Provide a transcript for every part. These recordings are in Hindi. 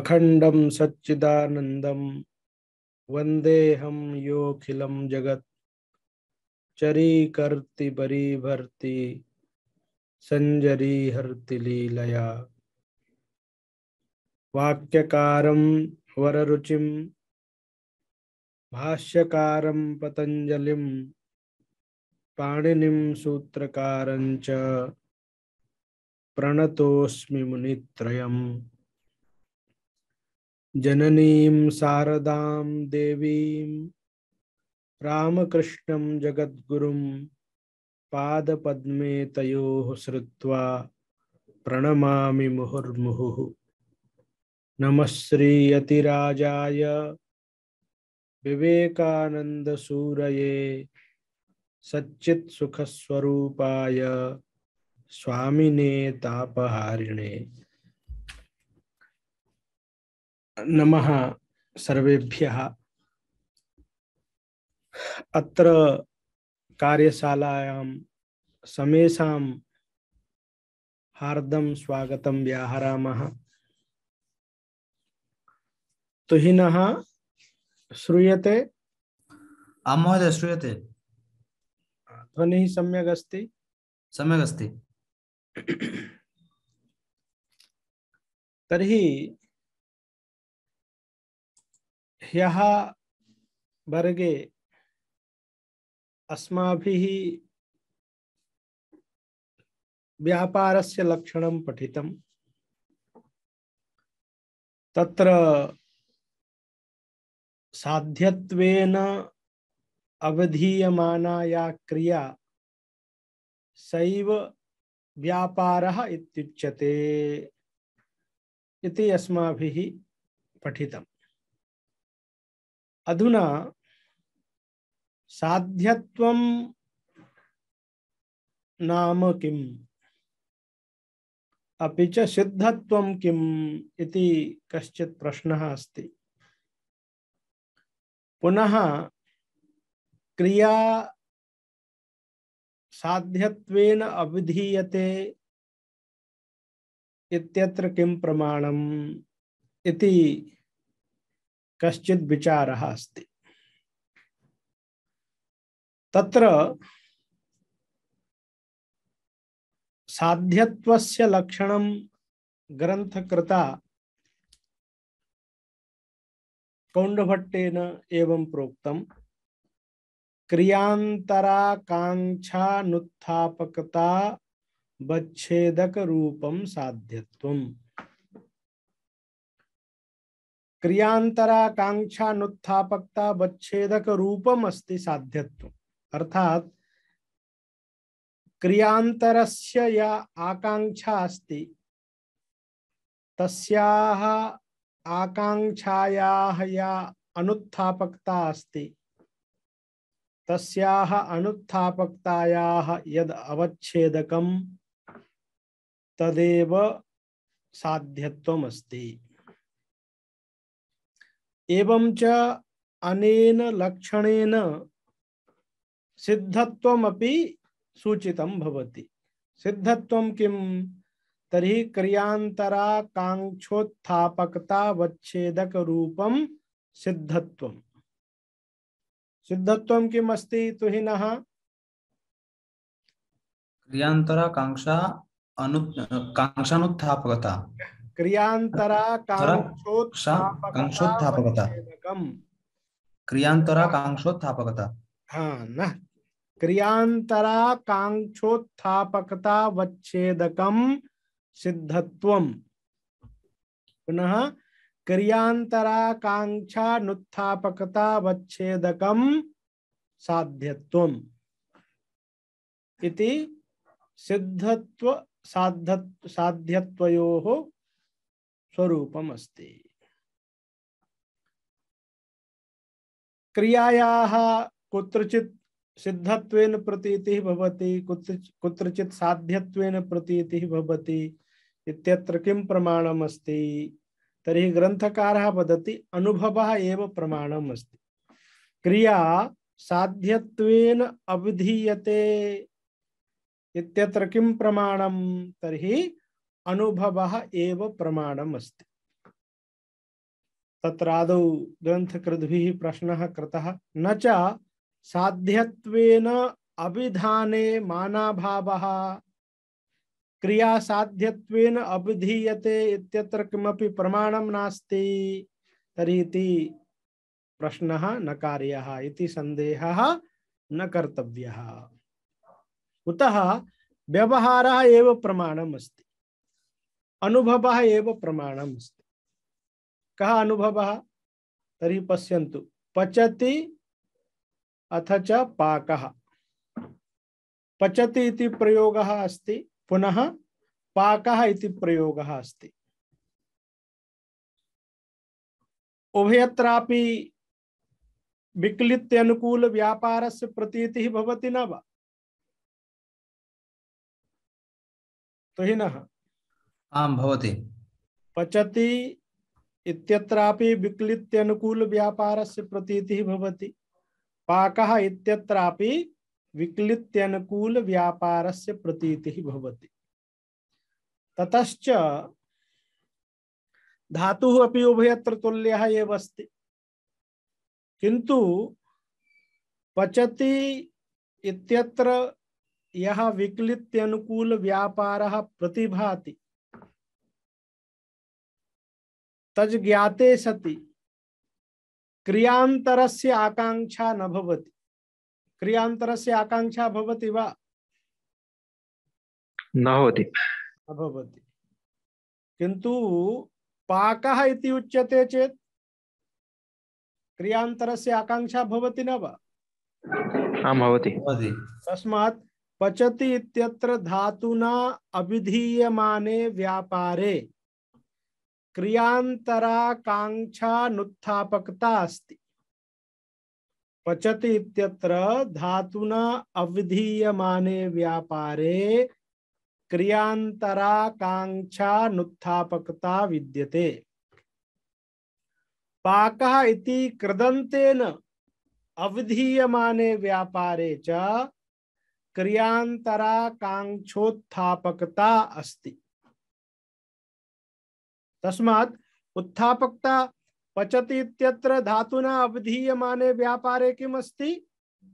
अखंडम सच्चिदानंदम वंदेहम योखिलम जगत चरी कर्ति बरी भर्ति संजरी हर्ति लीलया वाक्यकारं वररुचिं भाष्यकारं पतञ्जलिं पाणिनिं सूत्रकारं च प्रणतोऽस्मि मुनित्रयम् जननीं शारदां देवीं रामकृष्णं जगद्गुरुं प्रणमा मुहुर्मुहु श्रुत्वा प्रणमामि मुहुर्मुहुः नमः श्रीयतिराजाय विवेकानन्दसूरये सच्चित्सुखस्वरूपाय स्वामिने तापहारिणे नमः सर्वे अत्र कार्यशालायां समेषां हार्दं स्वागतं व्याहरामः तुहिनः श्रूयते आं महोदय श्रूयते ध्वनिः सम्यक् अस्ति सम्यक् अस्ति तर्हि ह्यः वर्गे अस्माभिः व्यापारस्य लक्षणं पठितम् तत्र साध्यत्वेन अवधीयमाना या क्रिया सैव व्यापारः इत्युच्यते इति अस्माभिः पठितम् अधुना साध्यत्वं नाम किम् अपि च सिद्धत्वं किम् इति कश्चित् प्रश्नः अस्ति पुनः क्रिया साध्यत्वेन अभिधीयते इत्यत्र किं प्रमाणम् इति कश्चित विचार अस्ति तत्र साध्यत्वस्य लक्षणं ग्रन्थकृता कौण्डभट्टेन एवं प्रोक्तं क्रियान्तराकाङ्क्षानुत्थापकता वच्छेदकरूपं साध्यत्वम् क्रियांतराकांक्षानुत्थापकता वच्छेदक रूपम अस्ति साध्यत्व अर्थात क्रियांतरस्य या आकांक्षा अस्ति तस्याः आकांक्षायाः या अनुत्थापकता अस्ति तस्याः अनुत्थापकतायाः यद अवच्छेदकं तदेव साध्यत्वमस्ति एवं च अनेन लक्षणेन सिद्धत्वमपि सूचितं भवति सिद्धत्वं किं तर्हि क्रियान्तरा काङ्क्षोत्थापकता वच्छेदकरूपं सिद्धत्वम् सिद्धत्वं किम् अस्ति तुहिनः क्रियांतरा कांक्षा अनु काङ्क्षानुत्थापकता क्रियांतरा कांक्षोत्थापकता हाँ न क्रियांतरा कांक्षोत्थापकता वच्छेदकम सिद्धत्वम पुनः क्रियांतरा कांक्षा नुत्थापकता वच्छेदकम साध्यत्वम इति सिद्धत्व साध्य साध्यत्वयोः स्वरूपम अस्ति क्रियायाः कुत्रचित् सिद्धत्वेन प्रतीतिः भवति कुत्रचित् साध्यत्वेन प्रतीतिः भवति इत्यत्र किं प्रमाणमस्ति तर्हि ग्रन्थकारः वदति अनुभवः एव प्रमाणम् अस्ति क्रिया साध्यत्वेन अवधीयते इत्यत्र किं प्रमाणं तर्हि अनुभव एव प्रमाणम् अस्ति तत्रादौ ग्रन्थकृद्भिः प्रश्नः कृतः न च साध्यत्वेन अभिधाने मानाभावः क्रियासाध्यत्वेन अभिधीयते इत्यत्र किमपि प्रमाणं नास्ति तर्हि प्रश्नः न कार्य इति न कर्तव्य कुतः व्यवहार एव प्रमाणम् अस्ति अनुभव एव प्रमाणम कहा अनुभव तरी पश्यंतु पचति अथ च पाक पचति इति प्रयोगः अस्ति पुनः पाक इति प्रयोगः अस्ति उभयत्रापि विकलित अनुकूल व्यापार से प्रतीति भवति न तो ही न आम भवति पचति इत्यत्रापि अनुकूल व्यापारस्य प्रतीतिः भवति पाकः इत्यत्रापि अनुकूल व्यापारस्य प्रतीतिः भवति ततश्च धातुः अपि उभयत्र तुल्यः एव अस्ति किन्तु पचति इत्यत्र यः अनुकूल व्यापारः प्रतिभाति तज ज्ञाते सति क्रियांतर से आकांक्षा न भवती क्रियांतर से आकांक्षा भवती वा न होती भवति किन्तु पाकः इति उच्यते चेत् क्रियान्तरस्य आकाङ्क्षा भवति न वा आं भवति तस्मात् पचति इत्यत्र धातुना अभिधीयमाने व्यापारे क्रियांतराकांक्षानुत्थापकता अस्त पचति इत्यत्र धातुना अवधीयमाने व्यापारे क्रियांतराकांक्षानुत्थापकता विद्यते पाक कृदंतेन कृदन्तेन अवधीयमाने व्यापारे च क्रियांतराकांक्षोत्थापकता अस्ति तस्मात् उत्थापकता पचति इत्यत्र धातुना अवधीयमाने व्यापारे क्रियांतरा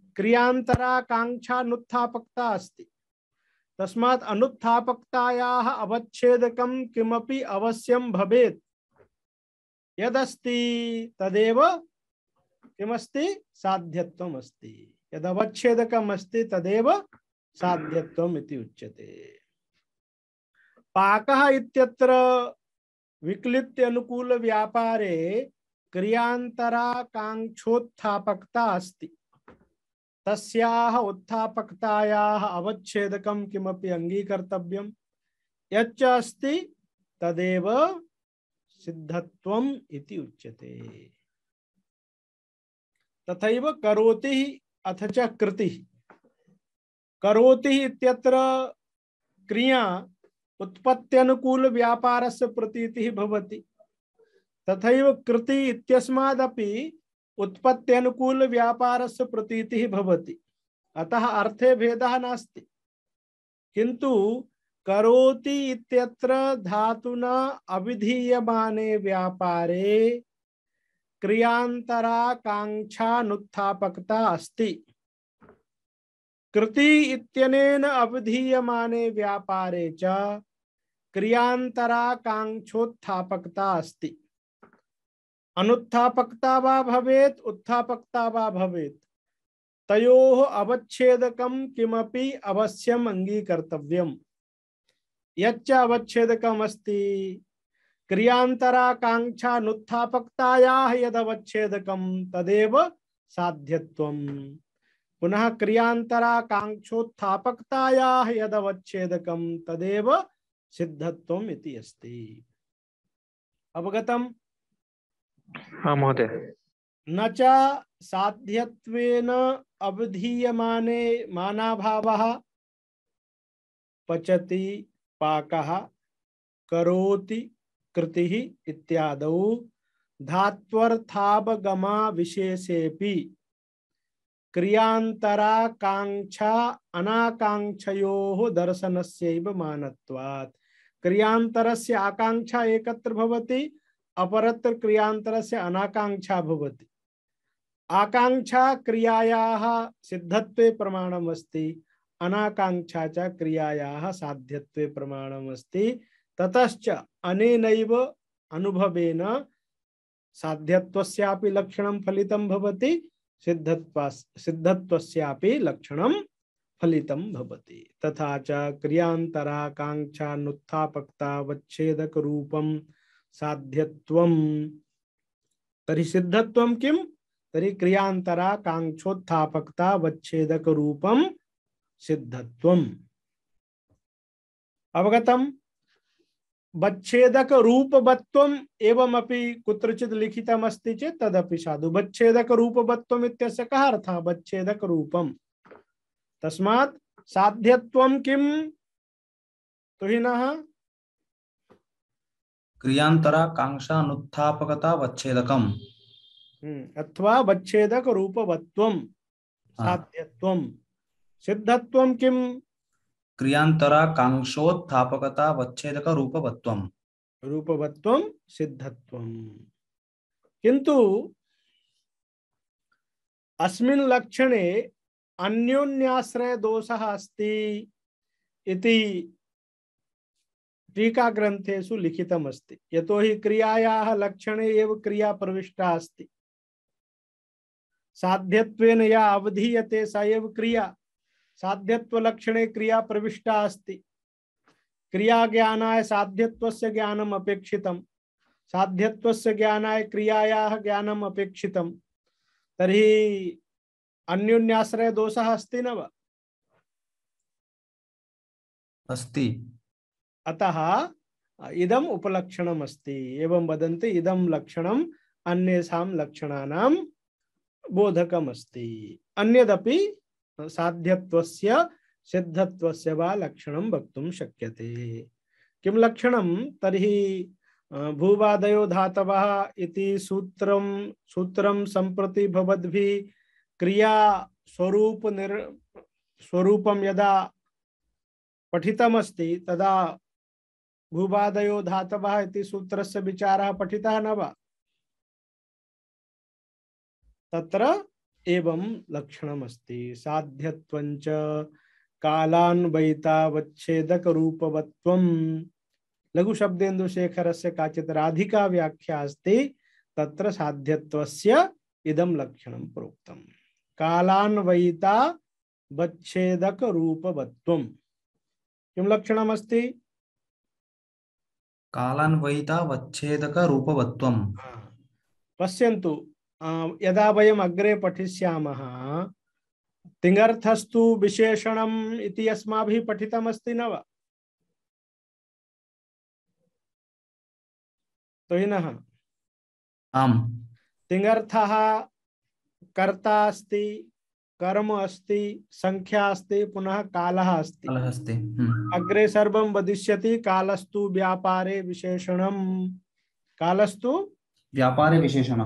कांक्षा क्रियान्तराकाङ्क्षानुत्थापकता अस्ति तस्मात् अनुत्थापकतायाः अवच्छेदकं किमपि अवश्यं भवेत् यदस्ति तदेव किमस्ति साध्यत्वम् अस्ति यदवच्छेदकम् अस्ति तदेव साध्यत्वम् इति उच्यते पाकः इत्यत्र विकलिप्त अनुकूल व्यापारे क्रियान्तराकाङ्क्षोत्थापकता अस्ति तस्याः उत्थापकतायाः अवच्छेदकं किमपि अङ्गीकर्तव्यं यच्च अस्ति तदेव सिद्धत्वम् इति उच्यते तथैव करोति अथ च कृति करोति ही इत्यत्र क्रिया उत्पत्त्यनुकूल व्यापार से प्रतीति भवती तथा कृति इत्यस्मादपि उत्पत्त्यनुकूल व्यापार से प्रतीति भवती अतः अर्थे भेद नास्त किंतु करोति इत्यत्र धातुना अभिधीयमाने व्यापारे क्रियांतराकांक्षानुत्थापकता अस्ति कृति इत्यनेन अवधीयमाने व्यापारे च क्रियांतराकांक्षोत्थापकता अस्ति अनुत्थापकता वा भवेत् उत्थापकता वा भवेत् तयोः अवच्छेदकं किमपि अवश्यं अङ्गीकर्तव्यम् यच्च अवच्छेदकम् अस्ति क्रियान्तराकाङ्क्षानुत्थापकतायाः यदवच्छेदकं तदेव साध्यत्वम् पुनः क्रियान्तराकाङ्क्षोत्थापकतायाः यदवच्छेदकं तदेव सिद्धत्व इति अस्ति अवगतम महोदय न च साध्यत्वेन अवधीयमाने मानाभावः पचति पाकः करोति कृतिः इत्यादौ धात्वर्थावगमा विशेषेपि क्रियान्तराकाङ्क्षा अनाकाङ्क्षयोः दर्शनस्यैव मानत्वात् क्रियांतर से आकांक्षा एकत्र भवती अपरत्र क्रियांतर से अनाकांक्षा भवती आकांक्षा क्रियाया सिद्धत्व प्रमाणम प्रमाणमस्ति अनाकांक्षा च क्रियाया साध्यत्व प्रमाणम प्रमाणमस्ति ततश्च अनेनैव अनुभवेन साध्यत्वस्यापि लक्षणं फलितं भवति सिद्धत्वस्यापि लक्षणं फलित भवति तथा च क्रियांतरा कांक्षा नुत्थापकता वच्छेदक रूपम साध्यत्वम तरी सिद्धत्वम किम तरी क्रियांतरा कांक्षोत्थापकता वच्छेदक रूपम सिद्धत्वम अवगतम बच्छेदक रूपवत्वम एवं अपि कुत्रचित लिखितमस्ति चेत् तदपि साधु बच्छेदक रूपवत्वम इत्यस्य कः अर्थः बच्छेदक रूपम तस्मात साध्यत्व किम क्रियांतरा कांक्षा अनुत्थापकता वच्छेदकम् हम्म, अथवा वच्छेदक रूपवत्व साध्यत्व सिद्धत्व किम क्रियांतरा कांक्षोत्थापकता वच्छेदक रूपवत्व रूपवत्व सिद्धत्व किंतु अस्मिन् लक्षणे अन्योन्याश्रयदोषः दोष अस्त टीका ग्रंथेशु लिखित अस्त क्रियायाः क्रिया प्रविष्टा अस्त साध्यत्वेन या अवधीयते क्रिया साध्यत्वलक्षणे क्रिया प्रविष्टा अस्ति क्रियाज्ञानाय साध्यत्वस्य ज्ञानम् अपेक्षितं साध्यत्वस्य ज्ञानाय क्रियायाः ज्ञानम् अपेक्षितं अन्योन्याश्रय दोष अस्ति न अस्ति अतः इदम् उपलक्षणम् अस्ति एवं वदन्ति इदं लक्षणम् अन्येषां लक्षणानां बोधकम् अस्ति अन्यदपि साध्यत्वस्य सिद्धत्वस्य वा लक्षणं वक्तुं शक्यते किं लक्षणं तर्हि भूवादयो धातवः इति सूत्रं सूत्रं सम्प्रति भवद्भिः क्रिया स्वरूप निर स्वरूपम यदा पठितमस्ति तदा भूभादयो धातवः इति सूत्रस्य विचारः पठितः न वा तत्र एवं लक्षणमस्ति साध्यत्वञ्च शब्देन्दु शेखरस्य काचित राधिका व्याख्या अस्ति तत्र साध्यत्वस्य इदं लक्षणं प्रोक्तम् कालान्वयिता वच्छेदक रूपवत्व किम अस्ति कालान्वयिता वच्छेदक रूपवत्व पश्यन्तु यदा वयम् अग्रे पठिष्यामः तिङर्थस्तु विशेषणम् इति अस्माभिः पठितमस्ति न वा तो ही ना हिनः आम् तिङर्थः कर्ता अस्ति कर्म अस्ति संख्या अस्ति पुनः काल अस्ति अस्ति हम्म। अग्रे सर्व वदिष्य कालस्तु व्यापारे विशेषण कालस्तु व्यापारे विशेषण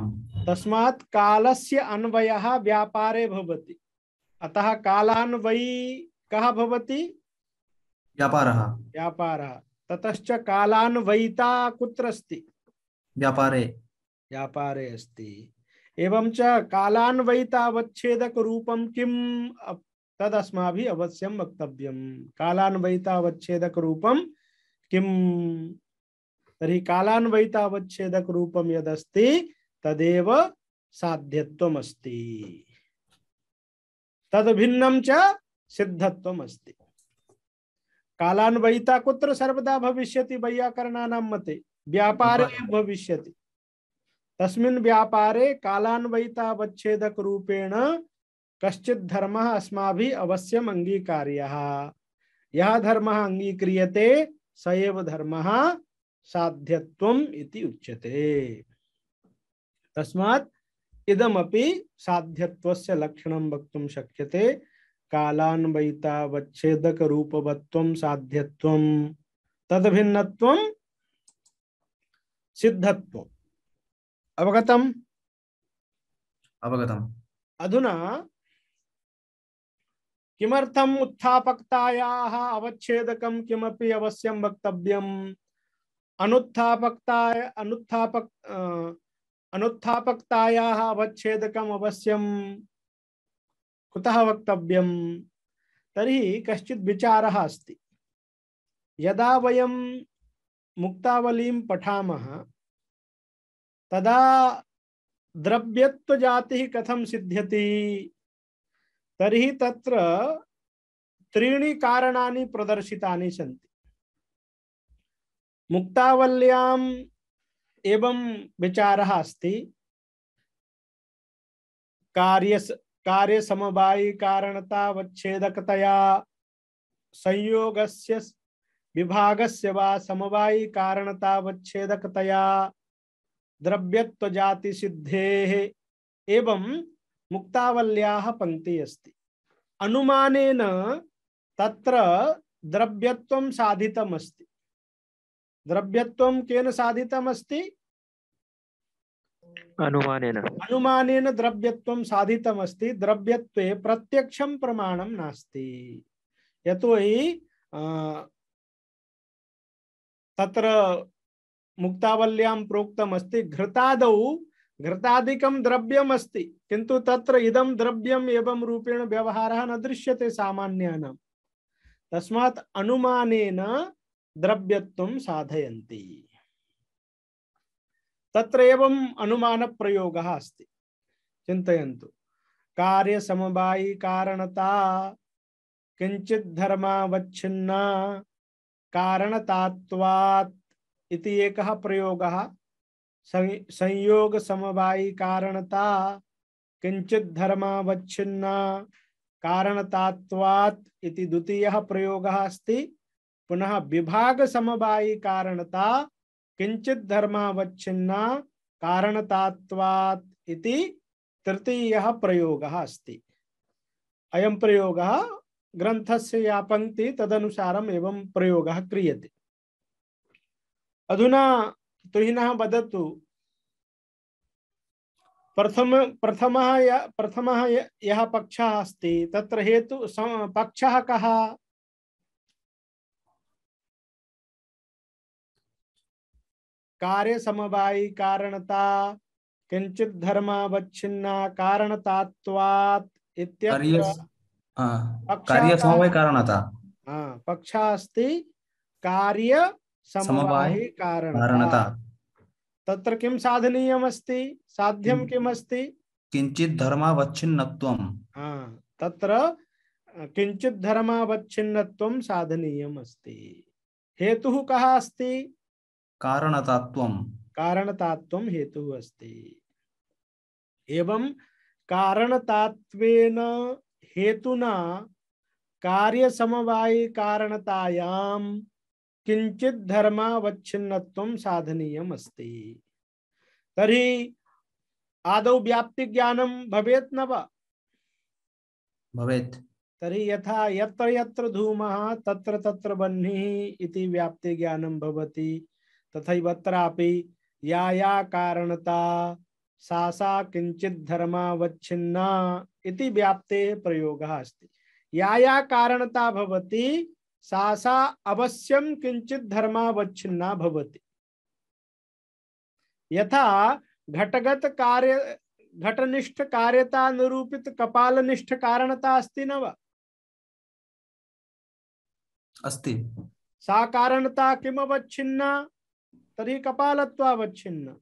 तस्मा काल से अन्वय व्यापारे अतः कालान्वयी कः व्यापार व्यापार व्यापारः कालान्वयिता कुत्र अस्ति व्यापारे व्यापारे अस्ति एवं च कालान्वयितावच्छेदक रूपम किम तद अस्माभि अवश्यम वक्तव्यम कालान्वयितावच्छेदक रूपम किम तरी कालान्वयितावच्छेदक रूपम यदस्ति तदेव साध्यत्वमस्ति तद भिन्नम च सिद्धत्वमस्ति कालान्वयिता कुत्र सर्वदा भविष्यति वैयाकरणानां मते व्यापारे भविष्यति तस्मिन् व्यापारे कालान्वयिता अवच्छेदक रूपेण कश्चित् धर्मः अस्माभिः अवश्यम् अङ्गीकार्यः यः धर्मः अङ्गीक्रियते स एव धर्मः साध्यत्वम् इति उच्यते तस्मात् इदमपि साध्यत्वस्य लक्षणं वक्तुं शक्यते कालान्वयितावच्छेदक रूपवत्वं साध्यत्वं तद्भिन्नत्वं सिद्धत्वम् अवगतम अवगतम अधुना किमर्थम उत्थापकतायाः अवच्छेदकं किमपि अवश्यं वक्तव्यम् अनुत्थापकताय अनुत्थापक अनुत्थापकतायाः अवच्छेदकम् अवश्यं कुतः वक्तव्यं तर्हि कश्चित् विचारः अस्ति यदा वयं मुक्तावलीं पठामः तदा द्रव्यत्व जाति कथम सिद्ध्यति तरी तत्र त्रीणी कारणानि प्रदर्शितानि सन्ति मुक्तावल्याम एवं विचारः अस्ति कार्य कार्य समवाय कारणता वच्छेदकतया संयोगस्य विभागस्य वा समवाय कारणता वच्छेदकतया द्रव्यत्व जाति सिद्धे एवं मुक्तावल्या पंक्ति अस्त अनुमान त्र द्रव्यत्वं साधितमस्ति द्रव्यत्वं केन साधितमस्ति अनुमानेन अनुमानेन द्रव्यत्वं साधितमस्ति द्रव्यत्वे प्रत्यक्षं प्रमाणं नास्ति यतोहि तत्र मुक्तावल्यां प्रोक्तमस्ति घृताद घृतादिकं द्रव्यमस्ति किन्तु तत्र इदं द्रव्यम् एवं रूपेण व्यवहारः न दृश्यते सामान्यानां तस्मात् अनुमानेन द्रव्यत्वं साधयन्ति तत्र एवम् अनुमानप्रयोगः अस्ति चिन्तयन्तु कार्यसमवायि कारणता किञ्चित् धर्मावच्छिन्ना कारणतात्वात् इति एक प्रयोग संयोग समवायी कारणता किंचित धर्मावच्छिन्ना कारणतात्वात् इति द्वितीय प्रयोग अस्ति पुनः विभाग समवायी कारणता किंचित धर्मावच्छिन्ना कारणतात्वात् इति तृतीय प्रयोग अस्ति अयम प्रयोग ग्रंथस्य या पंक्ति तदनुसारम् एवं प्रयोग क्रियते अधुना तुहिनः वद प्रथम प्रथम य प्रथमः पक्ष अस्त अस्ति तत्र हेतु पक्षः कः कार्य समवायी कारणता किंचित धर्म अवच्छिन्ना कारणतात्वात् कार्य समवायी कारणता हाँ पक्षा अस्ति कार्य समवाये कारणता तत्र किं साधनीयमस्ति साध्यं किमस्ति किञ्चित् धर्मावच्छिन्नत्वं तत्र किंचित धर्मावच्छिन्न साधनीयम् अस्ति हेतुः कः अस्ति कारणतात्वं कारणतात्वं हेतु अस्ति एवं कारणतात्वेन हेतुना कार्य समवाय कार्यसमवायिकारणतायां किंचित धर्मावच्छिन्न साधनीय अस्ति तरी आदौ व्याप्ति ज्ञानम भवेत न भवेत तरी यथा यत्र यत्र धूमः तत्र तत्र बह्निः इति व्याप्ति ज्ञानम भवति तथैवत्रापि या या कारणता सा सा किंचित धर्मावच्छिन्ना इति व्याप्ते प्रयोगः अस्ति या या कारणता भवति सासा अवश्यम किंचित धर्मावच्छिन्ना भवति यथा घटगत कार्य घटनिष्ठ कार्यता निरूपित कपालनिष्ठ कारणता अस्ति न वा अस्ति सा कारणता किम किमवच्छिन्ना तर्हि कपालत्वावच्छिन्ना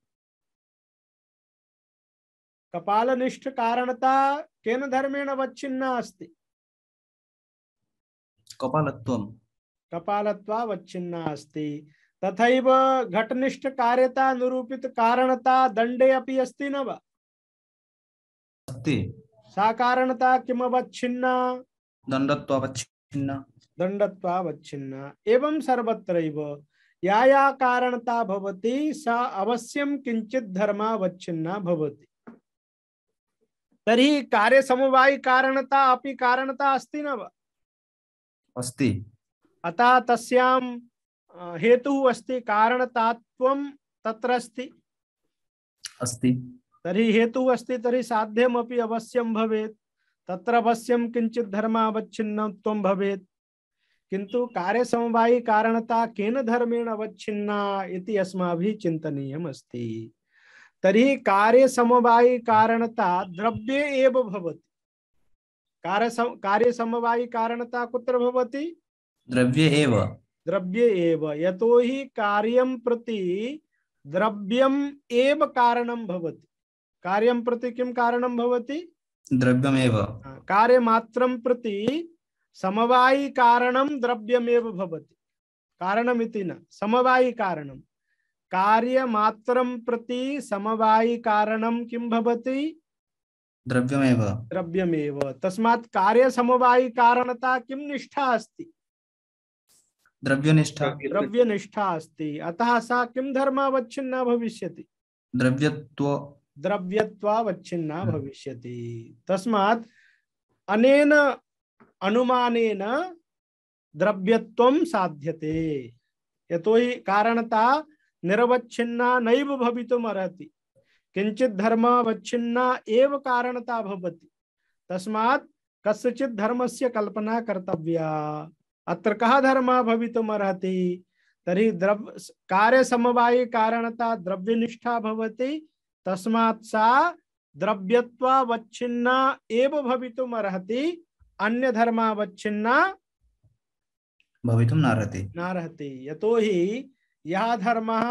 कपालनिष्ठ कारणता केन धर्मेण अवच्छिन्ना अस्ति कपालत्वम कपालत्वावच्छिन्ना अस्ति तथैव घटनिष्ठ कार्यता निरूपित कारणता दंडे अपि अस्ति न वा अस्ति सा कारणता किम अवच्छिन्ना दंडत्वावच्छिन्ना दंडत्वावच्छिन्ना एवं सर्वत्रैव या या कारणता भवति सा अवश्यं किञ्चित् धर्मावच्छिन्ना भवति तर्हि कार्य समवाय कारणता अपि कारणता अस्ति न वा अस्ति अतः तस्याम हेतु अस्ति कारण तात्वम तत्र अस्ति अस्ति तरी हेतु अस्ति तरी साध्यम अपि अवश्यम भवेत् तत्र अवश्यम अवश्यं किञ्चित् धर्मावच्छिन्नत्वं भवेत् कार्य कार्यसमवायी कारणता केन धर्मेण अवच्छिन्ना इति अस्माभिः चिन्तनीयम् अस्ति तरी कार्य कार्यसमवायी कारणता द्रव्ये एव भवति कार्य समवाय कारणता कुत्र भवति द्रव्य एव द्रव्य एव यतो हि कार्यं प्रति द्रव्यम एव कारणं भवति कार्यं प्रति किं कारणं भवति एव कार्य मात्रं प्रति समवाय कारणं एव भवति इति न समवाय कारणं कार्य मात्रं प्रति समवाय कारणं किं भवति द्रव्यमेव द्रव्यमेव तस्मात् कार्य समवाय कारणता किम निष्ठा अस्ति द्रव्यनिष्ठा द्रव्यनिष्ठा अस्ति अतः सा किं धर्मावच्छिन्ना भविष्यति द्रव्यत्व द्रव्यत्वावच्छिन्ना हम्म। भविष्यति तस्मात् अनेन अनुमानेन द्रव्यत्वं साध्यते यतो हि कारणता निरवच्छिन्ना नैव भवितुम् अर्हति किंचित धर्म अवच्छिन्ना एव कारणता भवती तस्मात कस्यचित धर्मस्य कल्पना कर्तव्या अत्र कः धर्मः भवितुमर्हति तर्हि द्रव्य कार्य समवायी कारणता द्रव्य निष्ठा भवति तस्मात् सा द्रव्यत्वावच्छिन्ना एव भवितुमर्हति अन्य धर्म अवच्छिन्ना भवितुम नारहति नारहति यतो हि यः धर्मः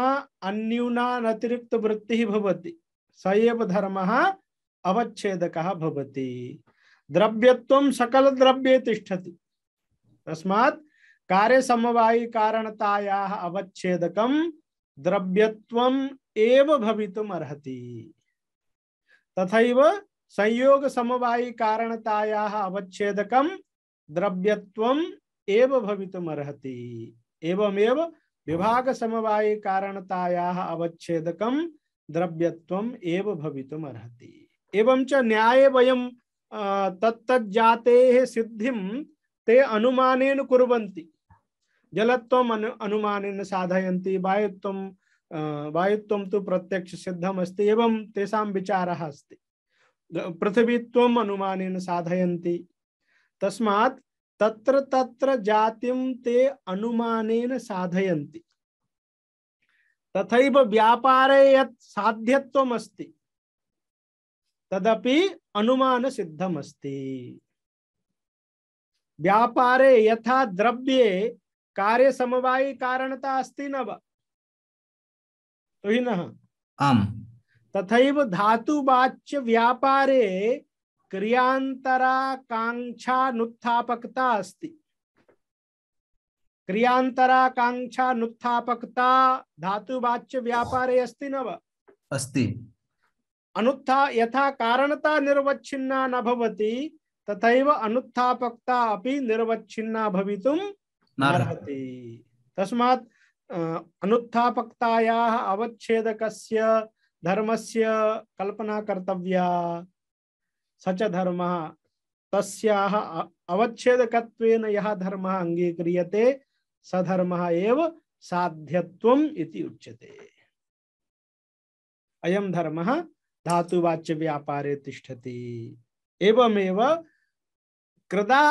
अन्यूनानतिरिक्त वृत्तिः भवति स धर्म अवच्छेदक भवति द्रव्यत्व सकल द्रव्ये ठति तस्मा कार्य समवायी कारणताया अवच्छेदकम द्रव्यव भर्ति तथा संयोग समवायी कारणताया अवच्छेदकम द्रव्यव एव भवितुम एवमेव विभाग समवायी कारणताया अवच्छेदकम द्रव्यत्वम एव भवितुम अर्हति एवं च न्याय वयम तत्तजाते सिद्धि ते अनुमानेन कुर्वन्ति जलत्वम अनु, अनुमानेन साधयन्ति वायुत्वम वायुत्वम तो प्रत्यक्ष सिद्धम अस्ति एवं तेषां विचारः अस्ति पृथ्वीत्वम अनुमानेन साधयन्ति तस्मात् तत्र तत्र जातिम ते अनुमानेन साधयन्ति तथा व्यापारे यत् तदपि अनुमान सिद्धमस्ति व्यापारे यथा द्रव्ये कार्य समवायी कारणता अस्ति न तो ही न आम तथैव धातु वाच्य व्यापारे क्रियांतरा कांक्षा नुत्थापकता अस्ति क्रियांतराकांक्षा नुत्थापकता धातुवाच्य व्यापारे अस्ति न अस्ति अनुत्था यथा कारणता निर्वच्छिन्ना न भवति तथैव अनुत्थापकता अपि निर्वच्छिन्ना भवितुम् नार्हति तस्मात् अनुत्थापकतायाः अवच्छेदकस्य धर्मस्य कल्पना कर्तव्या स च धर्मः तस्याः अवच्छेदकत्वेन यः धर्मः अङ्गीक्रियते सधर्म एव साध्यत्वम इति उच्यते अयम धर्म धातुवाच्य व्यापारे तिष्ठति एवमेव कृदा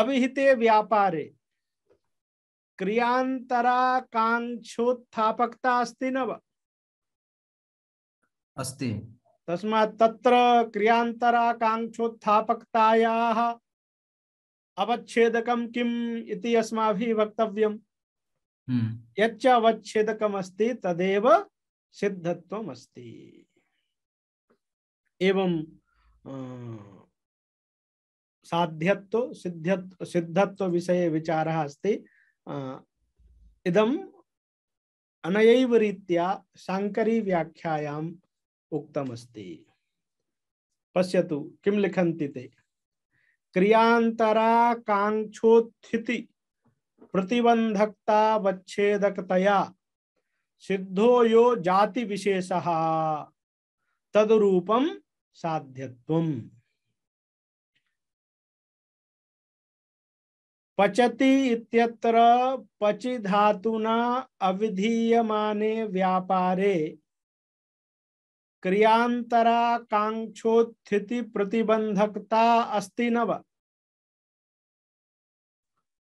अभिहिते व्यापारे क्रियांतरा क्रियांतराकांक्षोत्थापकता अस्ति न वा अस्ति तस्मात् तत्र क्रियांतरा क्रियांतराकांक्षोत्थापकतायाः अवच्छेदक किम् इति अस्माभिः वक्तव्यम् हम्म। यच्च अवच्छेदकम् अस्ति तदेव सिद्धत्वम् अस्ति एवं साध्यत्व सिद्धत्व सिद्धत्व विषये विचारः अस्ति इदम् अनयैव रीत्या उक्तमस्ति पश्यतु किम लिखन्ति ते क्रियांतराकांक्षोत्थिति प्रतिबंधकता वच्छेदकतया सिद्धो यो जाति विशेष तदरूपम साध्यत्व पचति इत्यत्र पचि धातुना अविधीयमाने व्यापारे क्रियांतरा कांक्षोत्थिति प्रतिबंधकता अस्ति न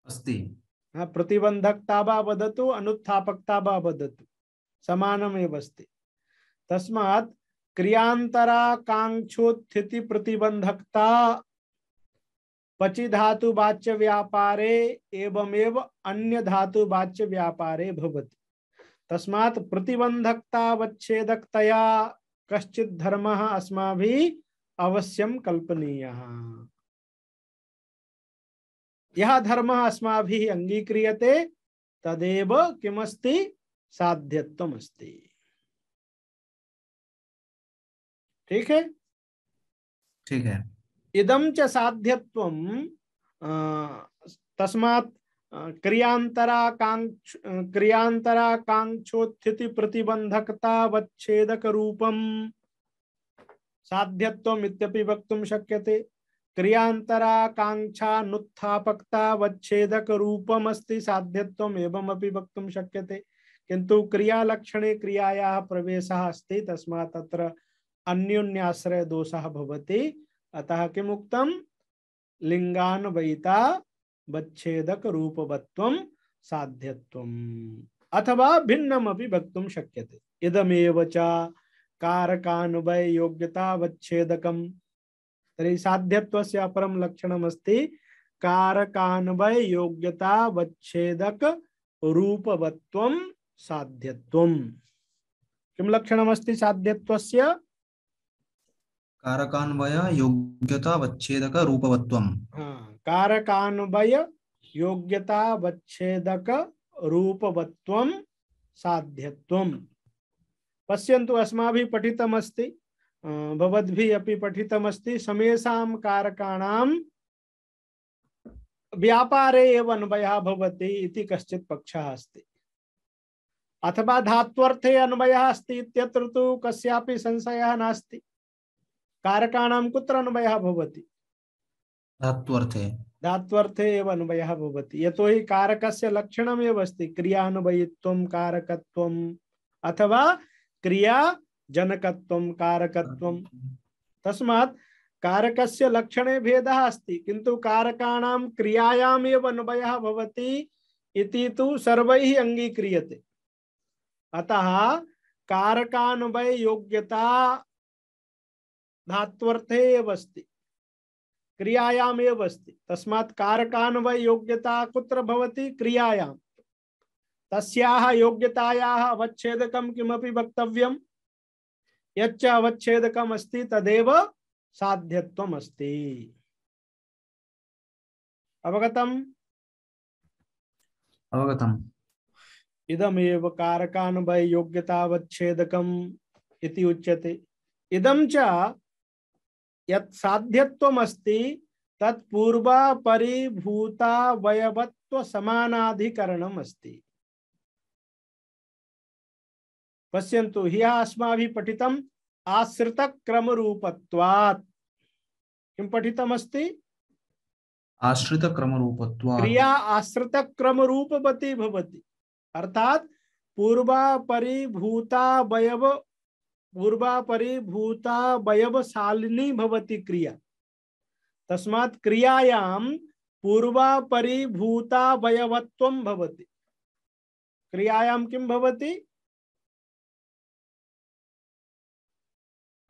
अस्ति हाँ प्रतिबंधकता बा बदतु अनुत्थापकता बा वा वदतु समानमेव अस्ति तस्मात् कांक्षोत्थिति प्रतिबंधकता पचि धातु वाच्य व्यापारे एवमेव अन्य धातु वाच्य व्यापारे भवति तस्मात् प्रतिबंधकता वच्छेदकतया कश्चित धर्म अस्मा अवश्यम कल्पनीय यह धर्म अस्मा अंगीक्रियते तदेव किमस्ति साध्यत्वमस्ति ठीक है ठीक है इदम च साध्यत्वम तस्मात् क्रियांतरा क्रियांतराकांक्षोत्थिति प्रतिबंधकता वच्छेदक रूपम साध्यत्वम इत्यपि वक्तुम क्रियांतरा कांक्षा नुत्थापकता वच्छेदक रूपमस्ति साध्यत्वम वक्त शक्य शक्यते किंतु क्रियालक्षणे क्रियाया प्रवेश अस्ति तस्मा अत्र अन्योन्याश्रय दोषः भवति अतः किमुक्तम लिंगान्वयिता वच्छेदक रूपवत्व साध्यत्व अथवा भिन्नम वक्त शक्य थे इदमेव च योग्यता वच्छेदकम तरी साध्यत्व से अपरम लक्षणमस्ति कारकान्वय योग्यता वच्छेदक रूपवत्व साध्यत्व किम लक्षणमस्ति साध्यत्वस्य कारकान्वय योग्यता वच्छेदक रूपवत्वम हाँ कारकान्वय योग्यता वच्छेदक रूपवत्व साध्यत्व पश्यन्तु अस्माभिः पठितमस्ति भवद्भिः अपि पठितमस्ति समेषां कारकाणां व्यापारे एव अन्वयः भवति इति कश्चित् पक्षः अस्ति अथवा धात्वर्थे अन्वयः अस्ति इत्यत्र तु कस्यापि संशयः नास्ति कारकाणां कुत्र अन्वयः भवति धात्वर्थे धात्वर्थे एव अन्वयः भवति यतोहि कारकस्य लक्षणमेव अस्ति अथवा क्रियाजनकत्वं कारकत्वं तस्मात् कारकस्य लक्षणे भेदः अस्ति किन्तु कारकाणां क्रियायामेव अन्वयः भवति इति तु सर्वैः अङ्गीक्रियते अतः कारकान्वय योग्यता धात्वर्थे एव अस्ति क्रियायामेव अस्ति तस्मात् कारकान्वय योग्यता कुत्र भवति क्रियायाम तस्याः योग्यतायाः अवच्छेदकं किमपि वक्तव्यं यच्च अवच्छेदकम् अस्ति तदेव साध्यत्वम् अस्ति अवगतम् अवगतम् इदमेव कारकान्वय योग्यतावच्छेदकम् इति उच्यते इदं च यध्यमस्ति साध्यत्वमस्ति अस्ति पश्यन्तु ह्यः अस्माभिः पठितम् आश्रितक्रमरूपत्वात् किं पठितमस्ति आश्रितक्रमरूपत्वात् क्रिया आश्रितक्रमरूपवती भवति अर्थात् पूर्वापरिभूतावयव पूर्वा परिभूता वयवशालिनी भवती क्रिया तस्मात् क्रियायाम पूर्वा परिभूता वयवत्व भवती क्रियायाम किम भवती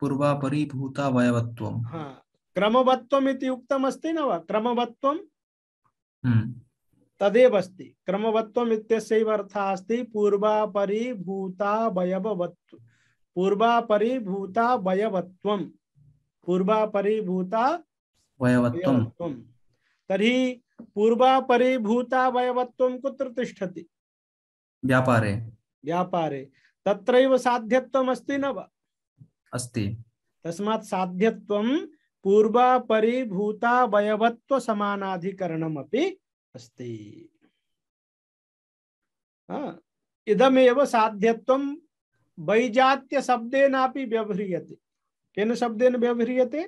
पूर्वा परिभूता वयवत्व हाँ क्रमवत्व उत्तम अस्त न वा क्रमवत्वम हम्म। तदेव अस्त क्रमवत्व अर्थ अस्त अस्ति भूता वयवत्व पूर्वापरिभूता वयवत्व पूर्वापरिभूता वयवत्व तरी पूर्वापरिभूता वयवत्व कुत्र तिष्ठति व्यापारे व्यापारे तत्रैव साध्यत्वम् अस्ति न वा अस्ति तस्मात् साध्यत्वं पूर्वापरिभूता वयवत्व समानाधिकरणम् अपि अस्ति इदमेव साध्यत्वं वैजात्य शब्दे नापि कें केन शब्देन व्यवह्रियते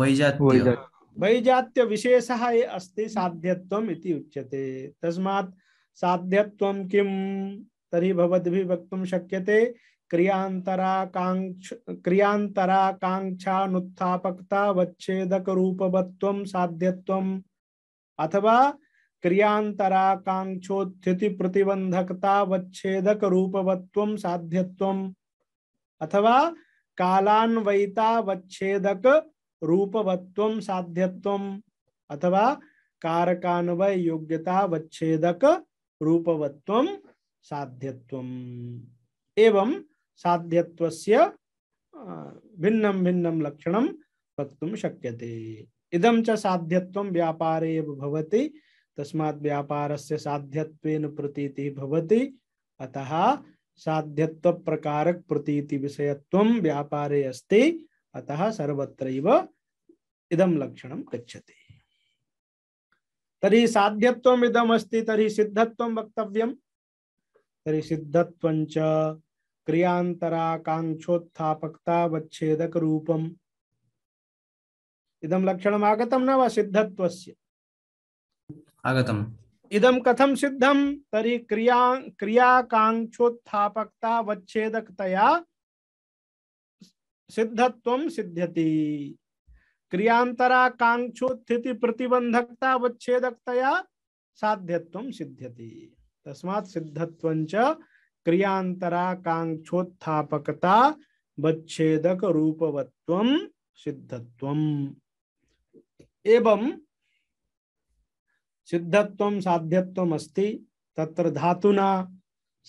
वैजात्य विशेष विशेषः ये अस्ति साध्यत्वम् इति उच्यते तस्मात् साध्यत्वं किं तर्हि भवद्भिः वक्तुं शक्यते क्रियान्तराकाङ्क्ष क्रियान्तराकाङ्क्षानुत्थापकता वच्छेदकरूपवत्त्वं साध्यत्वम् अथवा क्रियांतराकांक्षोत्थिति प्रतिबंधकता वच्छेदक रूपवत्व साध्यत्व अथवा कालान्वयता वच्छेदक रूपवत्व साध्यत्व अथवा कारकान्वय योग्यता वच्छेदक रूपवत्व साध्यत्व एवं साध्यत्वस्य भिन्न भिन्नं लक्षणं वक्तुं शक्यते इदं च साध्यत्वं व्यापारे भवति तस्मात् व्यापारस्य साध्यत्वेन प्रतीति भवति अतः साध्यत्व प्रकारक प्रतीति विषयत्वं व्यापारे अस्ति अतः सर्वत्रैव इदं लक्षणं गच्छति तर्हि साध्यत्वम् इदम् अस्ति तर्हि सिद्धत्वं वक्तव्यं तर्हि सिद्धत्वं च क्रियान्तराकाङ्क्षोत्थापकतावच्छेदकरूपम् इदं लक्षणम् आगतं न वा सिद्धत्वस्य आगतम इदम कथम सिद्धम तरी क्रिया क्रिया क्रियाकांक्षोत्थापकता वच्छेदकतया सिद्धत्व सिद्ध्यति क्रियांतरा कांक्षोत्थिति प्रतिबंधकता वच्छेदकतया साध्यत्व सिद्ध्यति तस्मात् सिद्धत्व क्रियांतरा कांक्षोत्थापकता वच्छेदक रूपवत्व सिद्धत्व एवं सिद्धत्व साध्यत्व अस्ति तत्र धातुना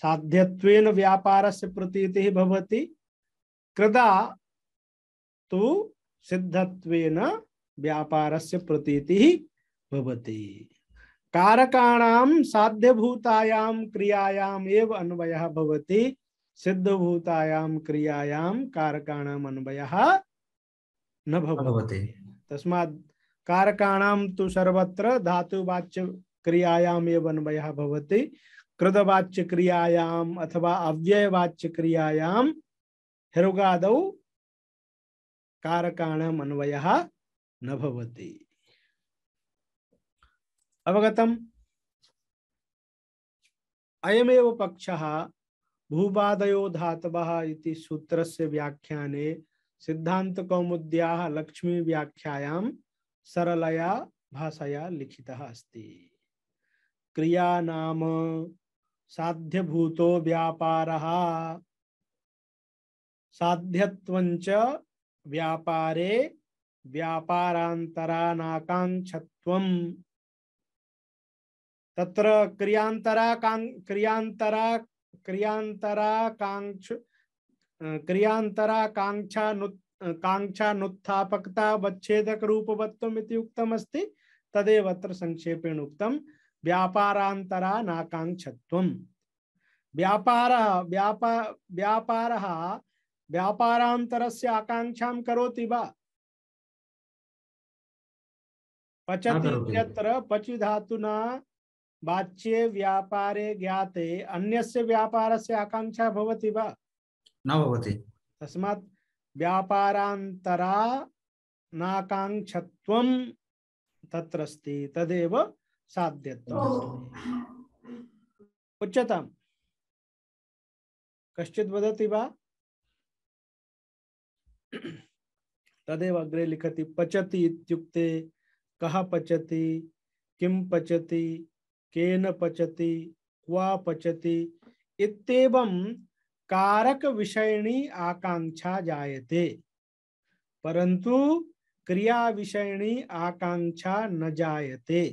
साध्यत्वेन व्यापारस्य से प्रतीति भवति कृदा तो सिद्धत्वेन व्यापारस्य से प्रतीति भवति कारकाणाम साध्यभूतायां क्रियायाम एव अन्वयः भवति सिद्धभूतायां क्रियायां कारकाणाम अन्वयः न भवति तस्मात् कारकाणाम तो सर्वत्र धातुवाच्य क्रियायाम ये अन्वय भवति कृतवाच्य क्रियायाम अथवा अव्ययवाच्य क्रियायाम हेरुगाद कारकाणाम अन्वय न भवति अवगतम अयमेव पक्ष भूपादयो धातव इति सूत्रस्य व्याख्याने सिद्धांत कौमुद्याः लक्ष्मी व्याख्यायाम सरलया भाषाया लिखित अस्त क्रिया साध्यभूतो व्यापारः व्यापारे तत्र क्रियान्तराकाङ् क्रियान्तरा क्रियांतरा कांक्षानुत्थापकता वच्छेदक रूपवत्वम अस्ति तदेव अत्र संक्षेपेण उक्तम व्यापारान्तरा नाकाङ्क्षत्वम् व्यापारः व्यापा व्यापारः व्यापारान्तरस्य आकांक्षां करोति वा पचति यत्र पचि धातुना वाच्ये व्यापारे ज्ञाते अन्यस्य व्यापारस्य आकांक्षा भवति वा न भवति तस्मात् व्यापारांतरा नाकांक्षत्व तत्रस्ति तदेव साध्यत्व उच्यताम् कश्चित् वदति वा तदेव अग्रे लिखति पचति इत्युक्ते कः पचति किं पचति केन पचति क्वा पचति इत्येवं कारक विषयणी आकांक्षा जायते परंतु क्रिया विषयणी आकांक्षा न जायते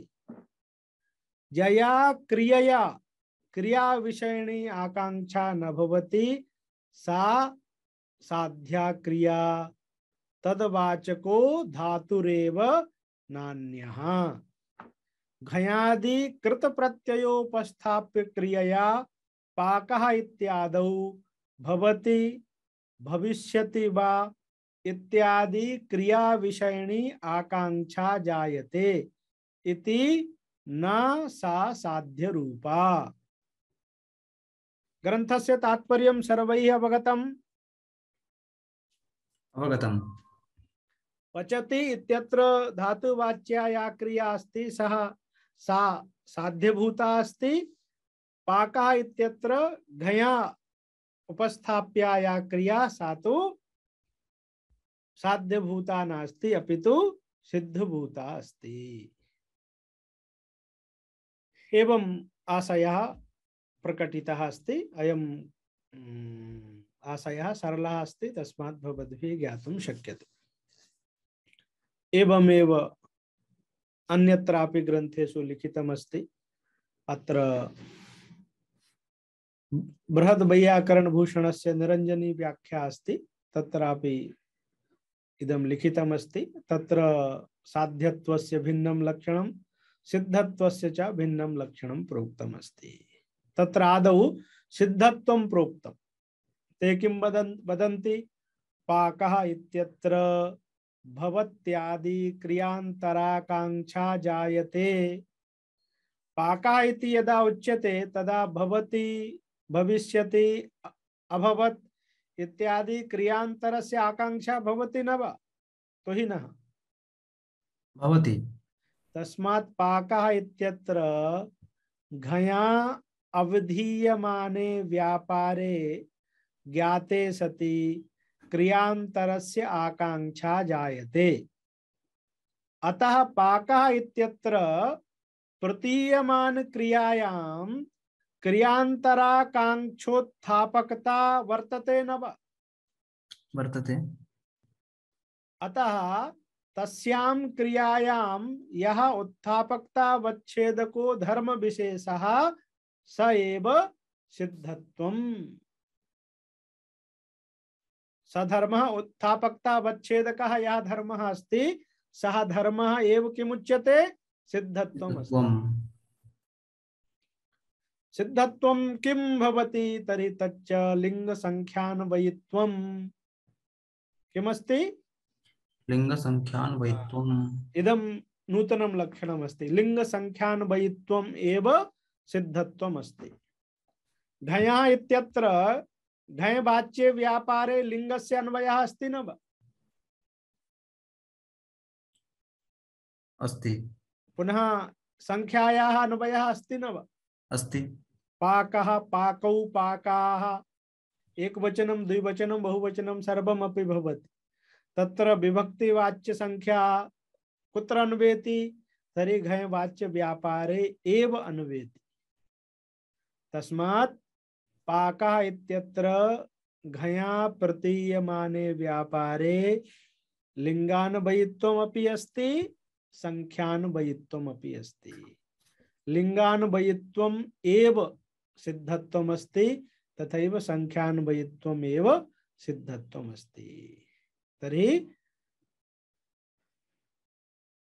जया क्रियया क्रिया विषयणी आकांक्षा न भवति सा साध्या क्रिया तदवाचको धातुरेव नान्य घयादि कृत प्रत्ययोपस्थाप्य क्रियया पाक इत्यादौ भविष्य वा इत्यादि क्रिया विषयणी आकांक्षा जायते इति न सा साध्य रूपा ग्रंथ से तात्पर्य सर्व अवगत अवगत पचति इत्यत्र धातुवाच्या या क्रिया अस्ति सह सा साध्यभूता अस्ति पाका इत्यत्र घया उपस्थाप्या या क्रिया सा तो साध्यभूता नास्ति अपितु सिद्धभूता अस्ति एवं आशयः प्रकटितः अस्ति अयम् आशयः सरलः अस्ति तस्मात् भवद्भिः ज्ञातुं शक्यते एवमेव अन्यत्रापि ग्रन्थेषु लिखितमस्ति अत्र बृहद वैयाकरण भूषण से निरंजनी व्याख्या अस्त तत्रापि लिखित लिखितमस्ति तत्र साध्यत्वस्य भिन्नं लक्षणं सिद्धत्वस्य च भिन्नं लक्षणं प्रोक्तमस्ति तत्र आदौ सिद्धत्वं प्रोक्तं ते कि वदी पाक भवत्यादी इत्यत्र भवत्यादि जायते पाकः यदा उच्यते तदा भवती भविष्य अभवत इत्यादि क्रियांतर से आकांक्षा भवती न तो ही न भवती तस्मात् पाकः इत्यत्र घया अवधीयमाने व्यापारे ज्ञाते सति क्रियांतरस्य आकांक्षा जायते अतः पाकः इत्यत्र प्रतीयमान क्रियायाम क्रियांतराकांक्षोत्थापकता वर्तते न वर्तते अतः तस्याम क्रियायाम यह उत्थापकता वच्छेदको धर्म विशेष स एव सिद्धत्व धर्म उत्थापकता वच्छेदक यह धर्म अस्ति सह धर्म एवं किमुच्यते सिद्धत्वम् सिद्धत्व किम भवती तरी तच्च लिंग संख्यान वयित्व किमस्ति लिंग संख्यान वयित्व इदम लक्षण लक्षणमस्ति लिंग संख्यान वयित्वम एव सिद्धत्वम अस्ति ढया इत्यत्र ढय वाच्य व्यापारे लिंगस्य अस्ति न अस्ति पुनः संख्यायाः अन्वयः अस्ति न अस्ति पाक पाकौ एक वचनम द्विवचनम बहुवचनम सर्वमपि भवति तत्र विभक्ति वाच्य संख्या कुत्र अन्वेति तरी घय वाच्य व्यापारे एव अन्वेति तस्मात् पाकः इत्यत्र घया प्रतीयमाने व्यापारे लिङ्गान्वयित्वमपि अस्ति संख्यान्वयित्वमपि अस्ति लिङ्गान्वयित्वम् एव सिद्धत्वमस्ति तथा संख्यान्वयित्वमेव सिद्धत्वमस्ति तर्हि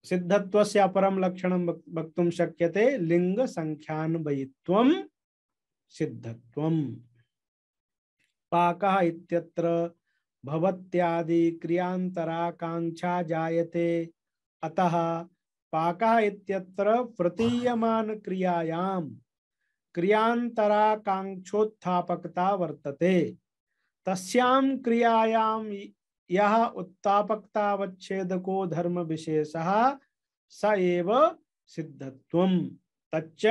सिद्धत्वस्य अपरं लक्षणं वक्तुं शक्यते लिङ्गसङ्ख्यान्वयित्वं सिद्धत्वम् पाकः इत्यत्र भवत्यादि क्रियान्तराकाङ्क्षा जायते अतः पाकः इत्यत्र प्रतीयमान क्रियायाम् क्रियांतराकांक्षोत्थापकता वर्तते तस्याम क्रियायाम यह उत्तापकता उत्तापकतावच्छेदको धर्म विशेष स एव सिद्धत्व तच्च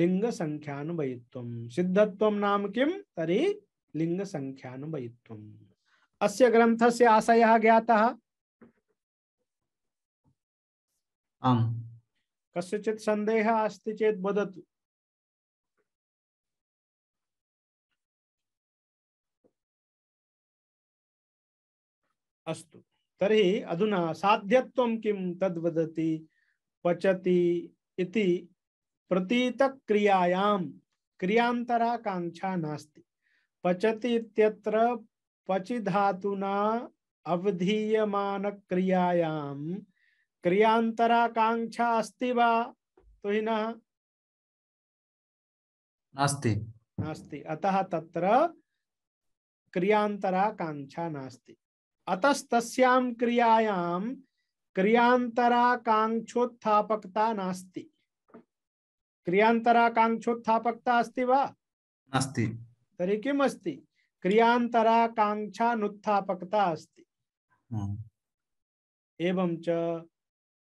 लिंग संख्यान्वयित्वम सिद्धत्व नाम किम तरी लिंग संख्यान्वयित्वम अस्य ग्रंथस्य आशयः ज्ञातः आम् कस्यचित् सन्देहः अस्ति चेत् वदतु अस्तु तरी अधुना साध्यत्व किं तद्वदति पचति इति क्रियांतरा कांक्षा नास्ति पचति इत्यत्र पचि धातुना अवधीयमान पचिधातुना क्रियांतरा कांक्षा अस्ति वा तो ही ना नास्ति नास्ति अतः तत्र क्रियांतरा कांक्षा नास्ति अतस्तस्याम क्रियायाम क्रियांतराकांक्षोत्थापकता नास्ति क्रियांतराकांक्षोत्थापकता अस्ति वा नास्ति तर्हि किम् अस्ति क्रियांतराकांक्षानुत्थापकता हाँ। अस्ति एवं च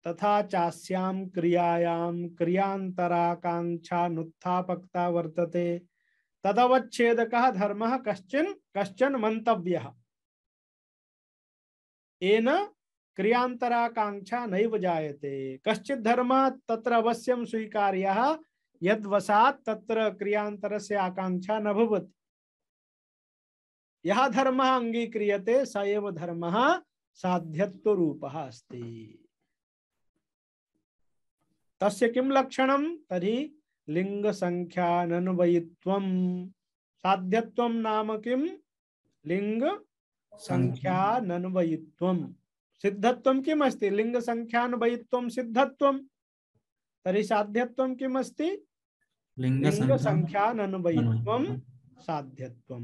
तथा चास्यां क्रियायां क्रियांतराकांक्षानुत्थापकता वर्तते तदवच्छेदकः धर्मः कश्चन कश्चन मन्तव्यः एन क्रियांतराकांक्षा नैव जायते कश्चित धर्म तत्र अवश्यम स्वीकार्य यदवसात तत्र क्रियांतर से आकांक्षा न भवत यह धर्म अंगीक्रियते स एव धर्म साध्यत्व रूप अस्ति तस्य किम लक्षण तरी लिंग संख्यानन्वयित्वम साध्यत्वम नाम किम लिंग संख्यानन्वयित्व सिद्धत्व किम लिंग संख्यान्वयित्व सिद्धत्व तरी साध्यत्व किम अस्ति लिंग संख्यान्वयित्व साध्यत्व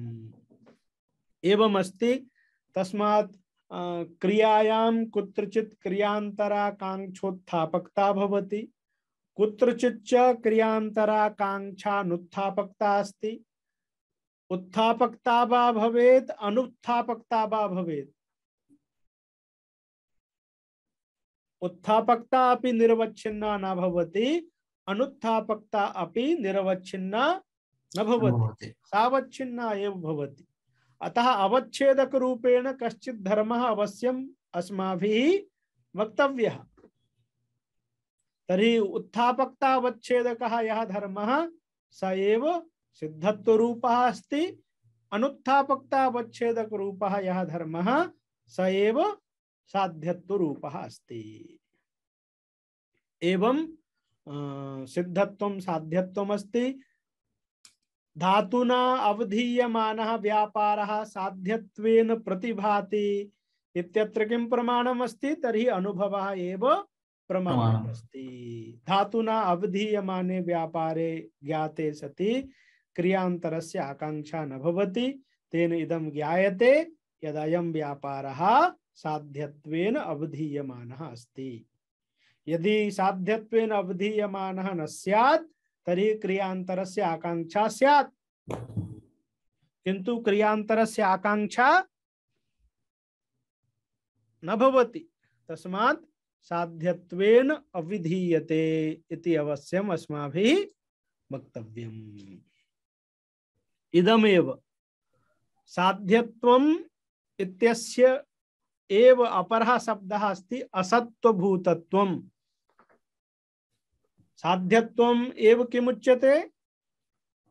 एवं अस्ति तस्मात् क्रियायां कुत्रचित् क्रियांतरा कांक्षोत्थापकता भवति कुत्रचित् च क्रियांतरा अस्ति उत्थापकता वा भवेत अनुत्थापकता वा भवेत उत्थापकता अपि निर्वच्छिन्ना न भवति अनुत्थापकता अपि निर्वच्छिन्ना न भवति सावच्छिन्ना एव भवति अतः अवच्छेदक रूपेण कश्चित् धर्मः अवश्यम् अस्माभिः वक्तव्यः तर्हि उत्थापकता अवच्छेदकः यः धर्मः स एव सिद्धत्व रूप अस्त अनुत्थापकता अनुत्थापकतावच्छेदक रूप यह धर्म स एव साध्यत्व रूप अस्त एवं सिद्धत्व साध्यत्व अस्ति धातुना अवधीयमान व्यापार साध्यत्वेन प्रतिभाति इत्यत्र किं प्रमाणमस्ति तर्हि अनुभवः एव प्रमाणमस्ति धातुना अवधीयमाने व्यापारे ज्ञाते सति क्रियांतर से आकांक्षा नवती तेन इदम ज्ञाते यदय व्यापार साध्य अवधीय अस्त यदि साध्य अवधीय न सैत तरी क्रियांतर से आकांक्षा सैत किंतु क्रियांतर से आकांक्षा नवती तस्मा साध्य साध्यत्वेन अवश्यम अस्म वक्तव्यम् इदमेव साध्यत्वम इत्यस्य एव अपरः शब्दः अस्ति असत्त्वभूतत्वम् साध्यत्वम एव किमुच्यते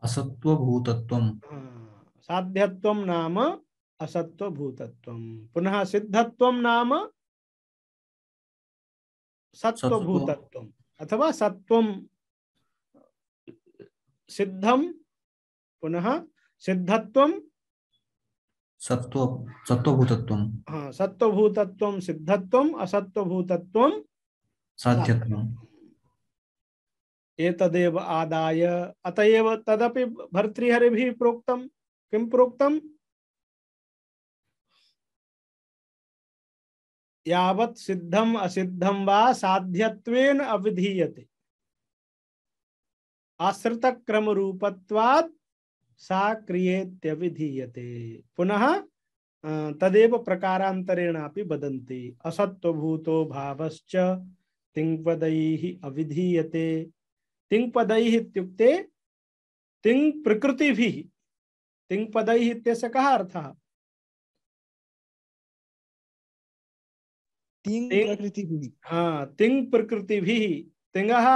असत्वभूतत्वम साध्यत्वम नाम असत्वभूतत्वम पुनः सिद्धत्वम नाम सत्वभूतत्वम अथवा सत्वम सिद्धम पुनः सिद्धत्व सत्व सत्वभूतत्व हाँ सत्वभूतत्व सिद्धत्व असत्वभूतत्व साध्यत्व ये तदेव आदाय अतएव तदपि भर्तृहरि भी प्रोक्तम किम प्रोक्तम यावत् सिद्धम असिद्धम वा साध्यत्वेन अविधीयते आश्रित क्रम रूपत्वात् सा क्रिएत्य विधीये पुनः तदेव प्रकारातरेण बदंती असत्वभूतो भाव तिङ्पदैः अवधीये तिङ्पदैः तिंग प्रकृति तिंगपद तिङ्पदैः इत्यस्य तिंग प्रकृति तिंग प्रकृति तिङ्गः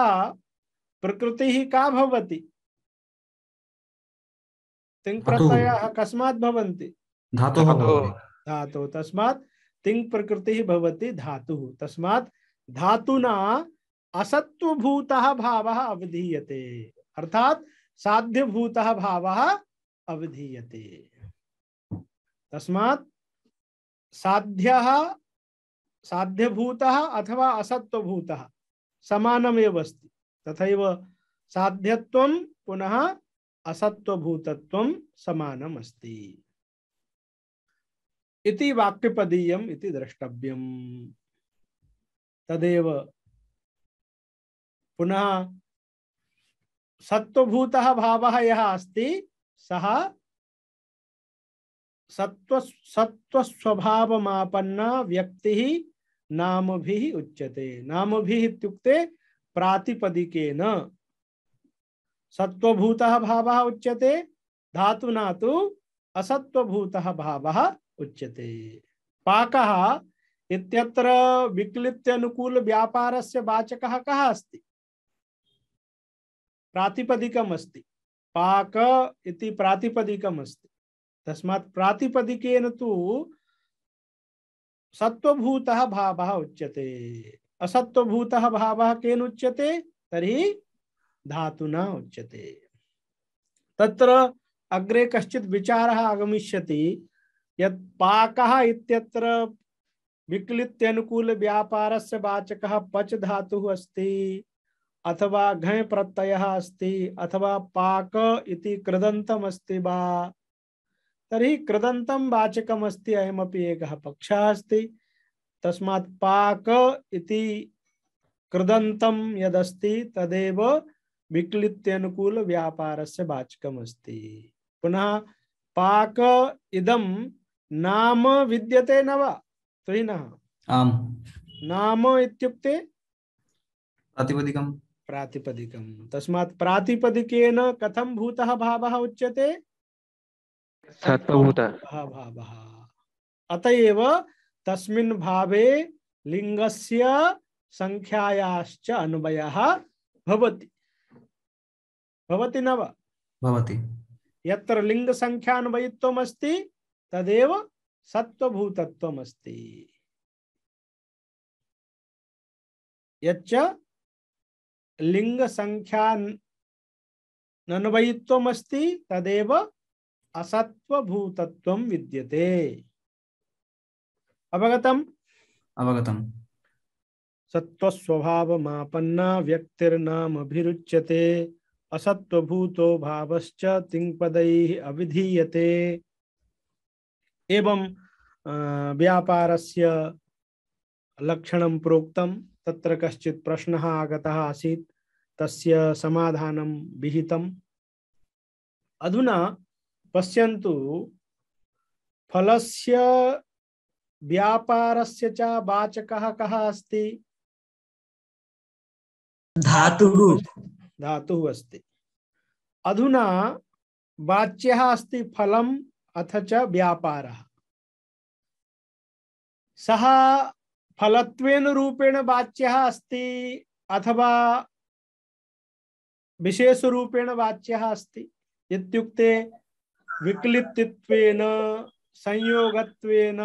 प्रकृतिः का भवती तिंग प्रत्यय कस्मात् भवन्ति धातु धातुः तिंग प्रकृति प्रकृतिः भवति धातुः तस्मात् धातुना असत्वभूतः भावः अवधीयते अर्थात् साध्यभूतः भावः अवधीयते तस्मात् साध्यः साध्यभूतः अथवा असत्वभूतः समानमेव अस्ति तथैव साध्यत्वं पुनः असत्वभूतत्व समानम अस्ति इति वाक्यपदीयम इति द्रष्टव्यम तदेव पुनः सत्वभूत भाव यहाँ अस्त सह सत्व सत्वस्वभावमापन्न व्यक्ति नाम भी उच्यते नाम भी प्रातिपदिकेन सत्वभूत भाव उच्यते धातु ना तो असत्वभूत भाव उच्यते पाक इत्यत्र व्यापार से वाचक कः अस्ति प्रातिपदिकम पाक इति प्रातिपदिकम अस्ति तस्मात् प्रातिपदिकेन उच्यते असत्वभूत भाव केन उच्यते तर्हि धातुना उच्यते तत्र अग्रे कश्चित् विचारः आगमिष्यति यत् पाकः इत्यत्र विक्लित्यनुकूलव्यापारस्य वाचकः पच धातुः अस्ति अथवा घञ् प्रत्ययः अस्ति अथवा पाक इति कृदन्तमस्ति वा तर्हि कृदन्तं वाचकमस्ति अयमपि एकः पक्षः अस्ति तस्मात् पाक इति कृदन्तं यदस्ति तदेव विक्लित्यनुकूल व्यापार से वाचकम अस्ति पुनः पाक इदम नाम विद्यते न वा तो ही ना आम नाम इत्युक्ते प्रातिपदिकम प्रातिपदिकम तस्मात् प्रातिपदिकेन कथम भूतः भावः उच्यते भावः अतएव तस्मिन् भावे लिंगस्य संख्यायाश्च अन्वयः भवति भवति न वा भवति यत्र लिंग संख्यान्वयित्वम तदेव सत्वभूतत्वम यच्च लिंग संख्यान्वयित्वम अस्ति तदेव असत्वभूतत्वम विद्यते अवगतम अवगतम सत्वस्वभावमापन्ना व्यक्तिर्नामभिरुच्यते असत्वभूतो भावश्च तिङ्पदैः अविधीयते एवं व्यापारस्य लक्षणं प्रोक्तं तत्र कश्चित् प्रश्नः आगतः आसीत् तस्य समाधानं विहितम् अधुना पश्यन्तु फलस्य व्यापारस्य च वाचकः कः अस्ति धातुः धातु अस्त अधुना वाच्य अस्ति फलम अथ च व्यापार सह फल रूपेण वाच्य अस्ति अथवा विशेष रूपेण वाच्य अस्ति इत्युक्ते विकलितित्वेन संयोगत्वेन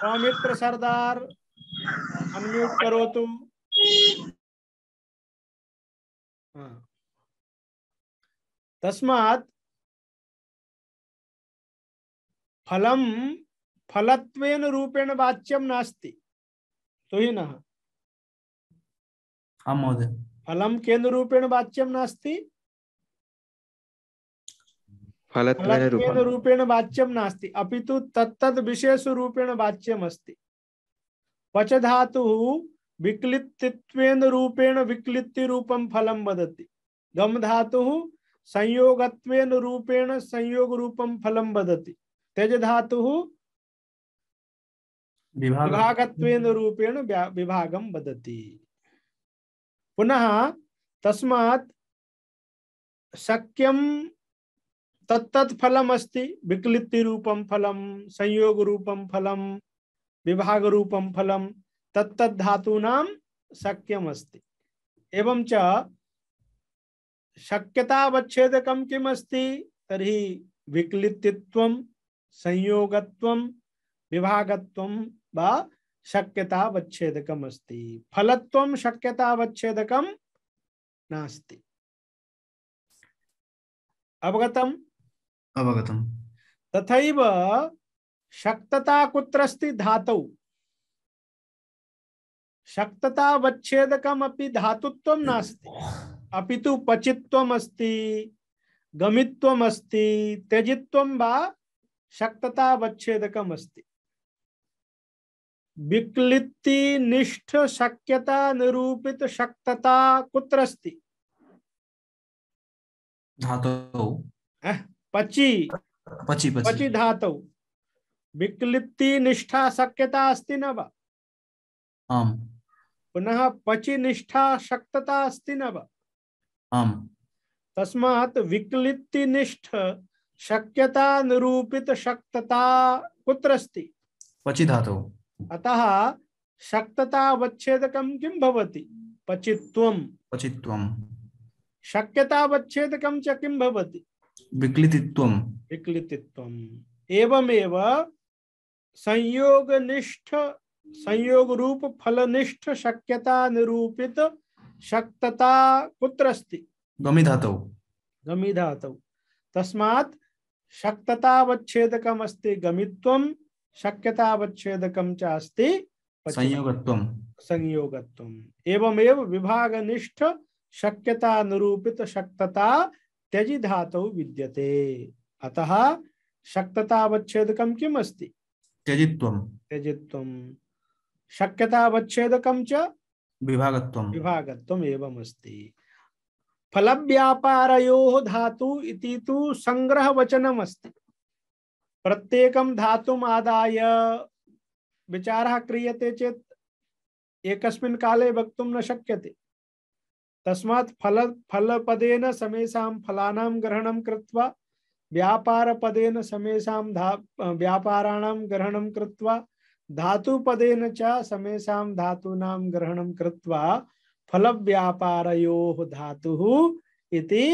सौमित्र सरदार अनम्यूट करो हाँ। तस्मात् फलम फलत्वेन रूपेण वाच्यम नास्ति तो ही ना हाँ महोदय फलम केन रूपेण वाच्यम नास्ति फलत्वेन रूपेण वाच्यम नास्ति अपितु तत्तद विशेष रूपेण वाच्यम अस्ति वच धातु विक्लित्तित्वेन रूपेण विक्लित्ति रूपम फलम बदती गम धातु संयोगत्वेन रूपेण संयोग रूपम फलम बदती तेज धातु विभागत्वेन रूपेण विभागम बदती पुनः तस्मात् शक्यम तत्त फलम अस्ति विक्लित्ति रूपम फलम संयोग रूपम फलम विभाग रूपम फलम तत्त धातूनाम शक्यम अस्ति एवं च शक्यतावच्छेदकम किम अस्ति तरी विकलितित्व संयोगत्व विभागत्व व शक्यतावच्छेदकम अस्ति फलत्व शक्यतावच्छेदकम नास्ति अवगतम अवगतम तथैव शक्तता कुत्र अस्ति धातौ शक्ततावच्छेदकमपि धातुत्वं नास्ति तो पचित्वमस्ति गमित्वमस्ति त्यजित्वं वा निष्ठ शक्यता निरूपित शक्तता कुत्र अस्ति निष्ठा शक्यता अस्ति न वा पुनः पची निष्ठा शक्तता अस्ति नव आम् तस्मात् निष्ठ शक्यता निरूपित शक्तता कुत्र अस्ति पचि धातु अतः शक्तता वच्छेदकं भवति शक्यता वच्छेदकं च किं भवति एवमेव संयोग रूप फलनिष्ठ शक्यता निरूपित शक्तता कुत्र अस्ति गमी धातु गमी धातु तस्मात शक्तता शक्ततावच्छेदकम् अस्ति शक्यता शक्यतावच्छेदकं च अस्ति संयोगत्वं संयोगत्वम् एवमेव विभागनिष्ठ शक्यता निरूपित शक्तता त्यजि धातु विद्यते अतः शक्तता शक्ततावच्छेदकं किम् अस्ति त्यजित्वं त्यजित्वम् शक्यता च विभागत्वं विभागत्वम् एवमस्ति फलव्यापारयोः धातु इति तु सङ्ग्रहवचनमस्ति प्रत्येकं धातुम् आदाय क्रीय से चेत एक काले वक्त न शक्य तस्मा फल फलपदेन फलाना ग्रहण ग्रहणं कृत्वा पदेन समेशा धा व्यापाराण ग्रहण कृत्वा धातुपदेन च समेषां धातूनां ग्रहणं कृत्वा फलव्यापारयोः धातुः इति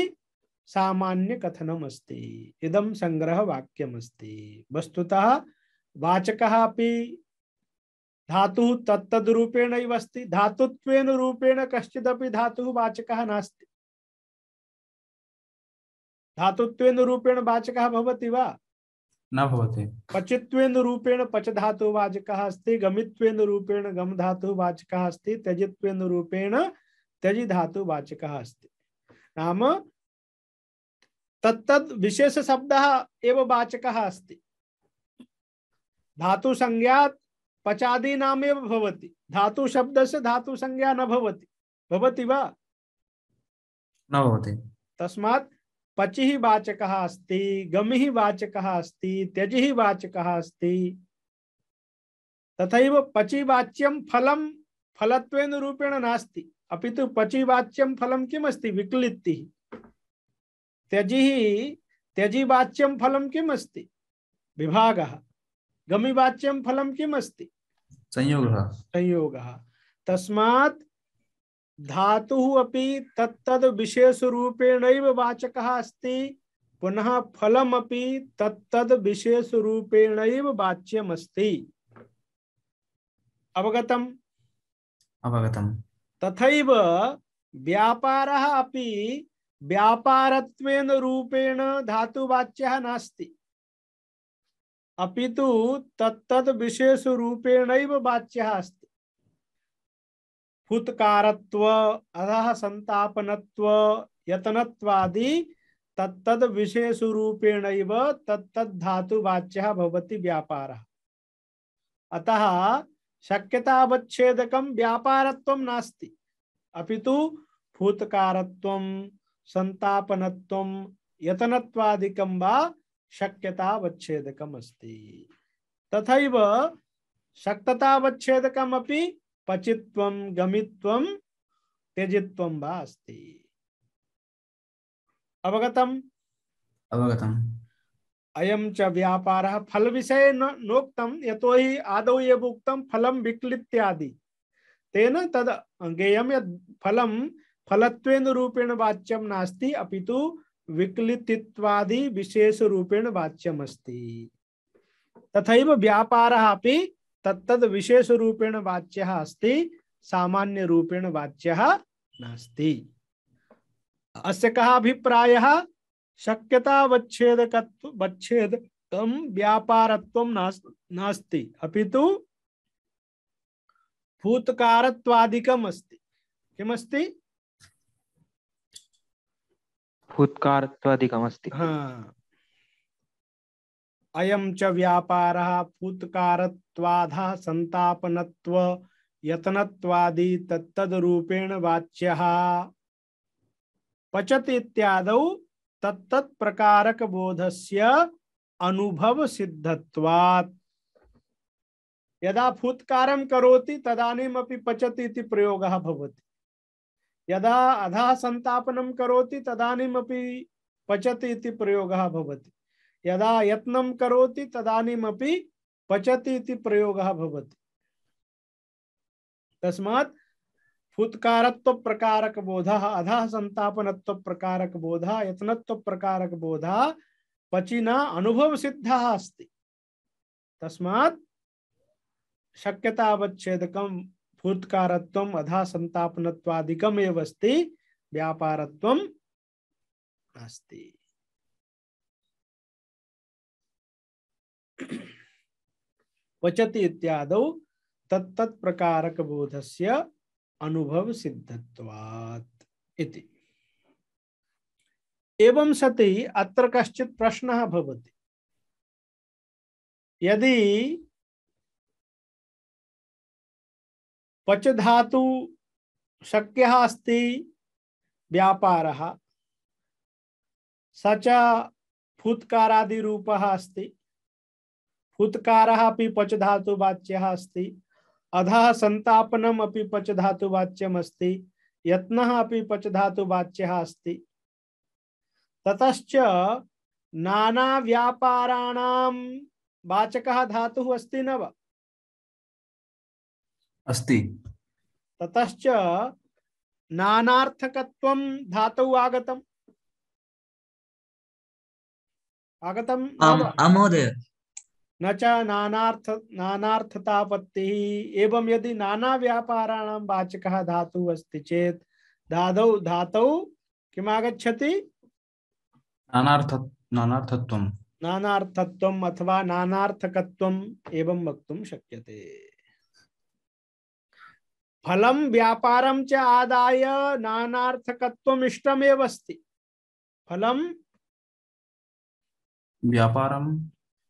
सामान्य कथनम अस्ति इदम संग्रह वाक्यम अस्ति वस्तुतः वाचक अपि धातु तत्तदरूपेण अस्ति धातुत्वेन रूपेण कश्चिदपि धातुः वाचकः नास्ति धातुत्वेन रूपेण वाचकः भवति वा न पचित्वेन रूपेण पच धातु वाचकः अस्ति गमित्वेन गम धातु वाचकः अस्ति त्यजित्वेन रूपेण त्यजि धातु वाचकः अस्ति नाम तत्त विशेष शब्द एव वाचक अस्त धातु संज्ञा पचादी नाम एव भवति धातु शब्दस्य धातु संज्ञा न भवति भवति वा न भवति तस्मात् पचि वाचक अस्त गमी वाचक अस्त त्यज वाचक अस्त तथा पचिवाच्यम फलम फलत्वेन रूपेण नास्ति अपितु पचिवाच्यम फलम किमस्ति विकलिति त्यजि त्यजिवाच्यम फलम किमस्ति विभाग गमिवाच्यम फलम किमस्ति संयोग संयोग तस्मात् धातु अभी तत्द विशेष रूपेण वाचक अस्त पुनः फलमपि तत्द विशेष रूपेण वाच्यम अस्ति अवगतम अवगतम तथैव व्यापारः अपि व्यापारत्वेन रूपेण धातुवाच्यः अभी तो तत्द विशेष रूपेण वाच्य अस्ति फुत्कारत्व अध संतापनत्व यतनत्वादि तत्तद विशेष रूपेण तत्तद धातु वाच्य भवति व्यापार अतः शक्यतावच्छेदक व्यापारत्वं नास्ति अपितु फूतकारत्वं संतापनत्वं यतनत्वादिकं शक्यतावच्छेदक शक्यतावच्छेदकम् अस्ति तथैव शक्ततावच्छेदकमपि पचित्व गमित्व त्यजित्व अस्ति अवगतम अवगतम अयम च व्यापार फल विषय नोक्तम यतो ही आदौ ये उक्तम फलम विकलित्यादि तेन तद गेयम यद फलम फलत्वेन रूपेण वाच्यम नास्ति अपितु विकलितित्वादि विशेष रूपेण वाच्यम अस्ति तथा व्यापार अपनी तत्तद विशेष रूपेण वाच्य अस्ति सामान्य रूपेण वाच्य नास्ति अस्य कः अभिप्रायः शक्यता वच्छेद वच्छेद कम व्यापारत्वम नास्ति अपितु भूतकारत्वादिकम अस्ति किमस्ति भूतकारत्वादिकम अस्ति अयम च व्यापार फूत्कारवाधा संतापनत्व यतनत्वादि तत्तदरूपेण वाच्य पचत इत्याद तत्त प्रकारक बोधस्य अनुभव सिद्धत्वात् यदा फूत्कारं करोति तदानीमपि पचति इति प्रयोगः भवति यदा अधः सन्तापनं करोति तदानीमपि पचति इति प्रयोगः भवति यदा यत्न करोति तदानीमपि पचति इति प्रयोगः भवति तस्मात् फुत्कारत्व प्रकारक बोधः अधः संतापनत्व प्रकारक बोधः यत्नत्व प्रकारक बोधः पचिना अनुभव सिद्धः अस्ति तस्मात् शक्यतावच्छेदकं फूत्कारत्वम् अधः संतापनत्वादिकमेव अस्ति व्यापारत्वम् अस्ति पचति इत्यादौ तत्त प्रकारक बोधस्य अनुभव सिद्धत्वात् एवं सति अत्र कश्चित् प्रश्नः भवति यदि पच धातु शक्य अस्ति व्यापारः स च फुत्कारादिरूपः अस्ति उत्कार अभी पच धातुवाच्य अस्त अध संतापनम अभी पच धातुवाच्यम अस्त यत्न अभी पच धातुवाच्य अस्त ततच नाना व्यापाराण वाचक धातु अस्त न अस्ति ततच नानार्थकत्वं धातौ आगतम् आगतम् आम् महोदय न च नानार्थतापत्ति एवं यदि नाना व्यापाराण वाचक धातु अस्त चेत धाद धात कि आगछति अथवा नानार्थकत्वम् वक्त शक्य फल व्यापार च आदाय नानार्थकत्वम् इष्टमेव अस्ति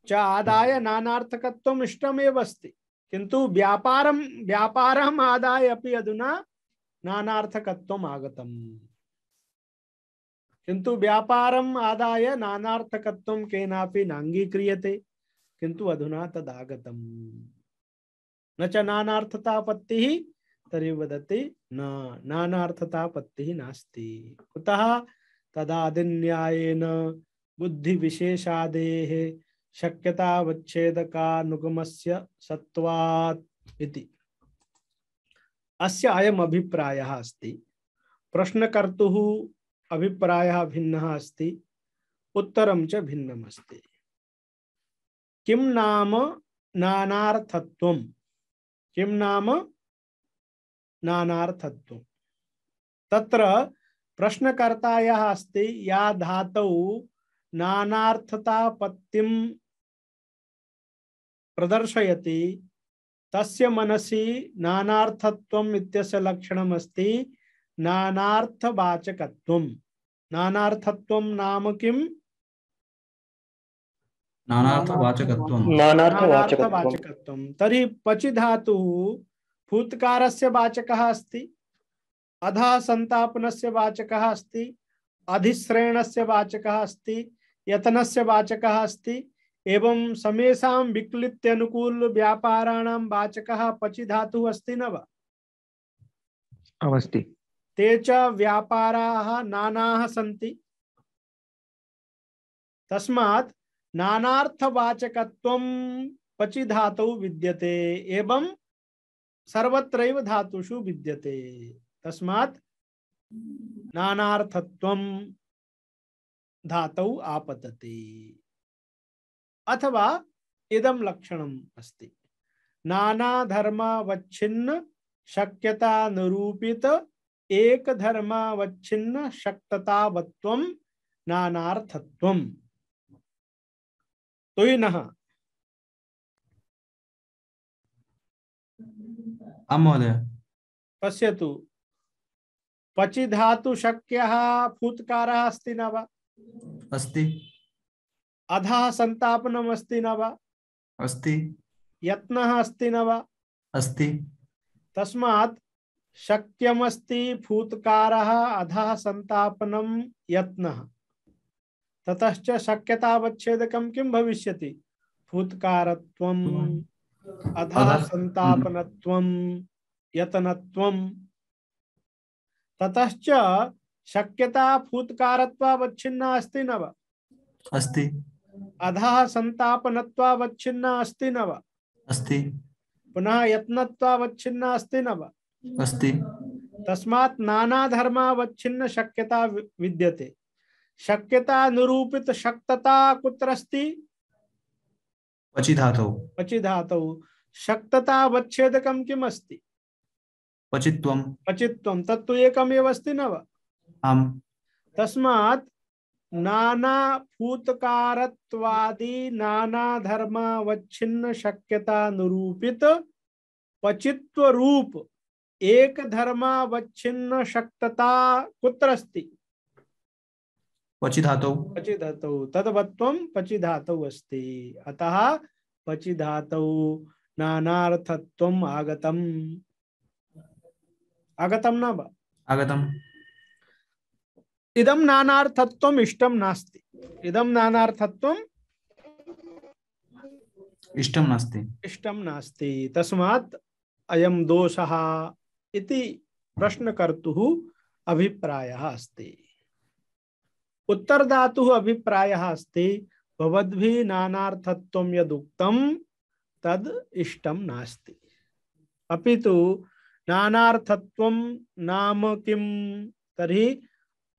च आदाय नानार्थकत्वम इष्टमेव अस्ति किंतु व्यापारम व्यापारम आदाय अपि अधुना नानार्थकत्वम आगतम किंतु व्यापारम आदाय नानार्थकत्वम केनापि नांगीक्रियते किंतु अधुना तदागतम न च नानार्थतापत्ति तरी वदति न नानार्थतापत्ति नास्ति कुतः तदादिन्यायेन बुद्धि विशेषादेः शक्यतावच्छेदकानुगमस्य सत्त्वात् इति अस्य अयम् अभिप्रायः अस्ति प्रश्नकर्तुः अभिप्रायः भिन्नः अस्ति उत्तरं च भिन्नमस्ति किं नाम नानार्थत्वं किं नाम नानार्थत्वं तत्र प्रश्नकर्तायाः अस्ति या धातौ नानार्थतापत्तिं प्रदर्शयति तस्य मनसि नानार्थत्वम् इत्यस्य लक्षणमस्ति नानार्थवाचकत्वं नानार्थत्वम् नाम किम् नानार्थवाचकत्वं तर्हि पचिधातुः भूतकारस्य वाचकः अस्ति अधः सन्तापनस्य वाचकः अस्ति अधिश्रयणस्य वाचकः अस्ति यतन से वाचक अस्त एवं समेषा विकलित्यनुकूल व्यापाराणां वाचकः पचि धातुः अस्ति न वा ते च व्यापाराः नानाः पचि धातौ विद्यते एवं सर्वत्रैव धातुषु विद्यते तस्मात् नानार्थत्वं धातौ आपतते अथवा इदम लक्षण अस्त नानाधर्मावच्छिन्न शक्यता निरूपित एक धर्मावच्छिन्न शक्तता नानार्थत्व तो इन महोदय पश्यतु पचिधातु धातु शक्य फूत्कार अस्ति न वा अस्ति अधः संतापनम अस्ति न वा अस्ति यत्नः अस्ति न वा अस्ति तस्मात् शक्यमस्ति फूत्कारः अधः संतापनम यत्नः ततश्च शक्यतावच्छेदकं किं भविष्यति फूत्कारत्वम् अधः संतापनत्वं यतनत्वं ततश्च शक्यता फूत्कारत्वावच्छिन्ना अस्ति न वा अस्ति अधः संतापनत्वावच्छिन्ना अस्ति न वा अस्ति पुनः यत्नत्वावच्छिन्ना अस्ति न वा अस्ति तस्मात् नाना नानाधर्मावच्छिन्न शक्यता विद्यते शक्यता निरूपित शक्तता कुत्र अस्ति पचिधातौ पचिधातौ शक्तता अवच्छेदकं किम् अस्ति पचित्वं पचित्वं तत्तु एकमेव अस्ति न वा आम तस्मात् नाना फूतकारत्वादि नाना धर्मावच्छिन्न शक्यता निरूपित पचित्व रूप एक धर्मावच्छिन्न शक्तता कुत्रस्ति पचिधातौ पचिधातौ तदवत्वं पचिधातौ अस्ति अतः पचिधातौ नानार्थत्वम् आगतम् आगतं न आगतम् इदम नानार्थत्व इष्टम नास्ती इदम नानार्थत्व इष्टम नास्ती इष्टम नास्ती तस्मात् अयम दोषः इति प्रश्नकर्तुः अभिप्रायः अस्ति उत्तरदातुः अभिप्रायः अस्ति भवद्भिः नानार्थत्वं यदुक्तं तद् इष्टं नास्ति अपितु नानार्थत्वं नाम किं तर्हि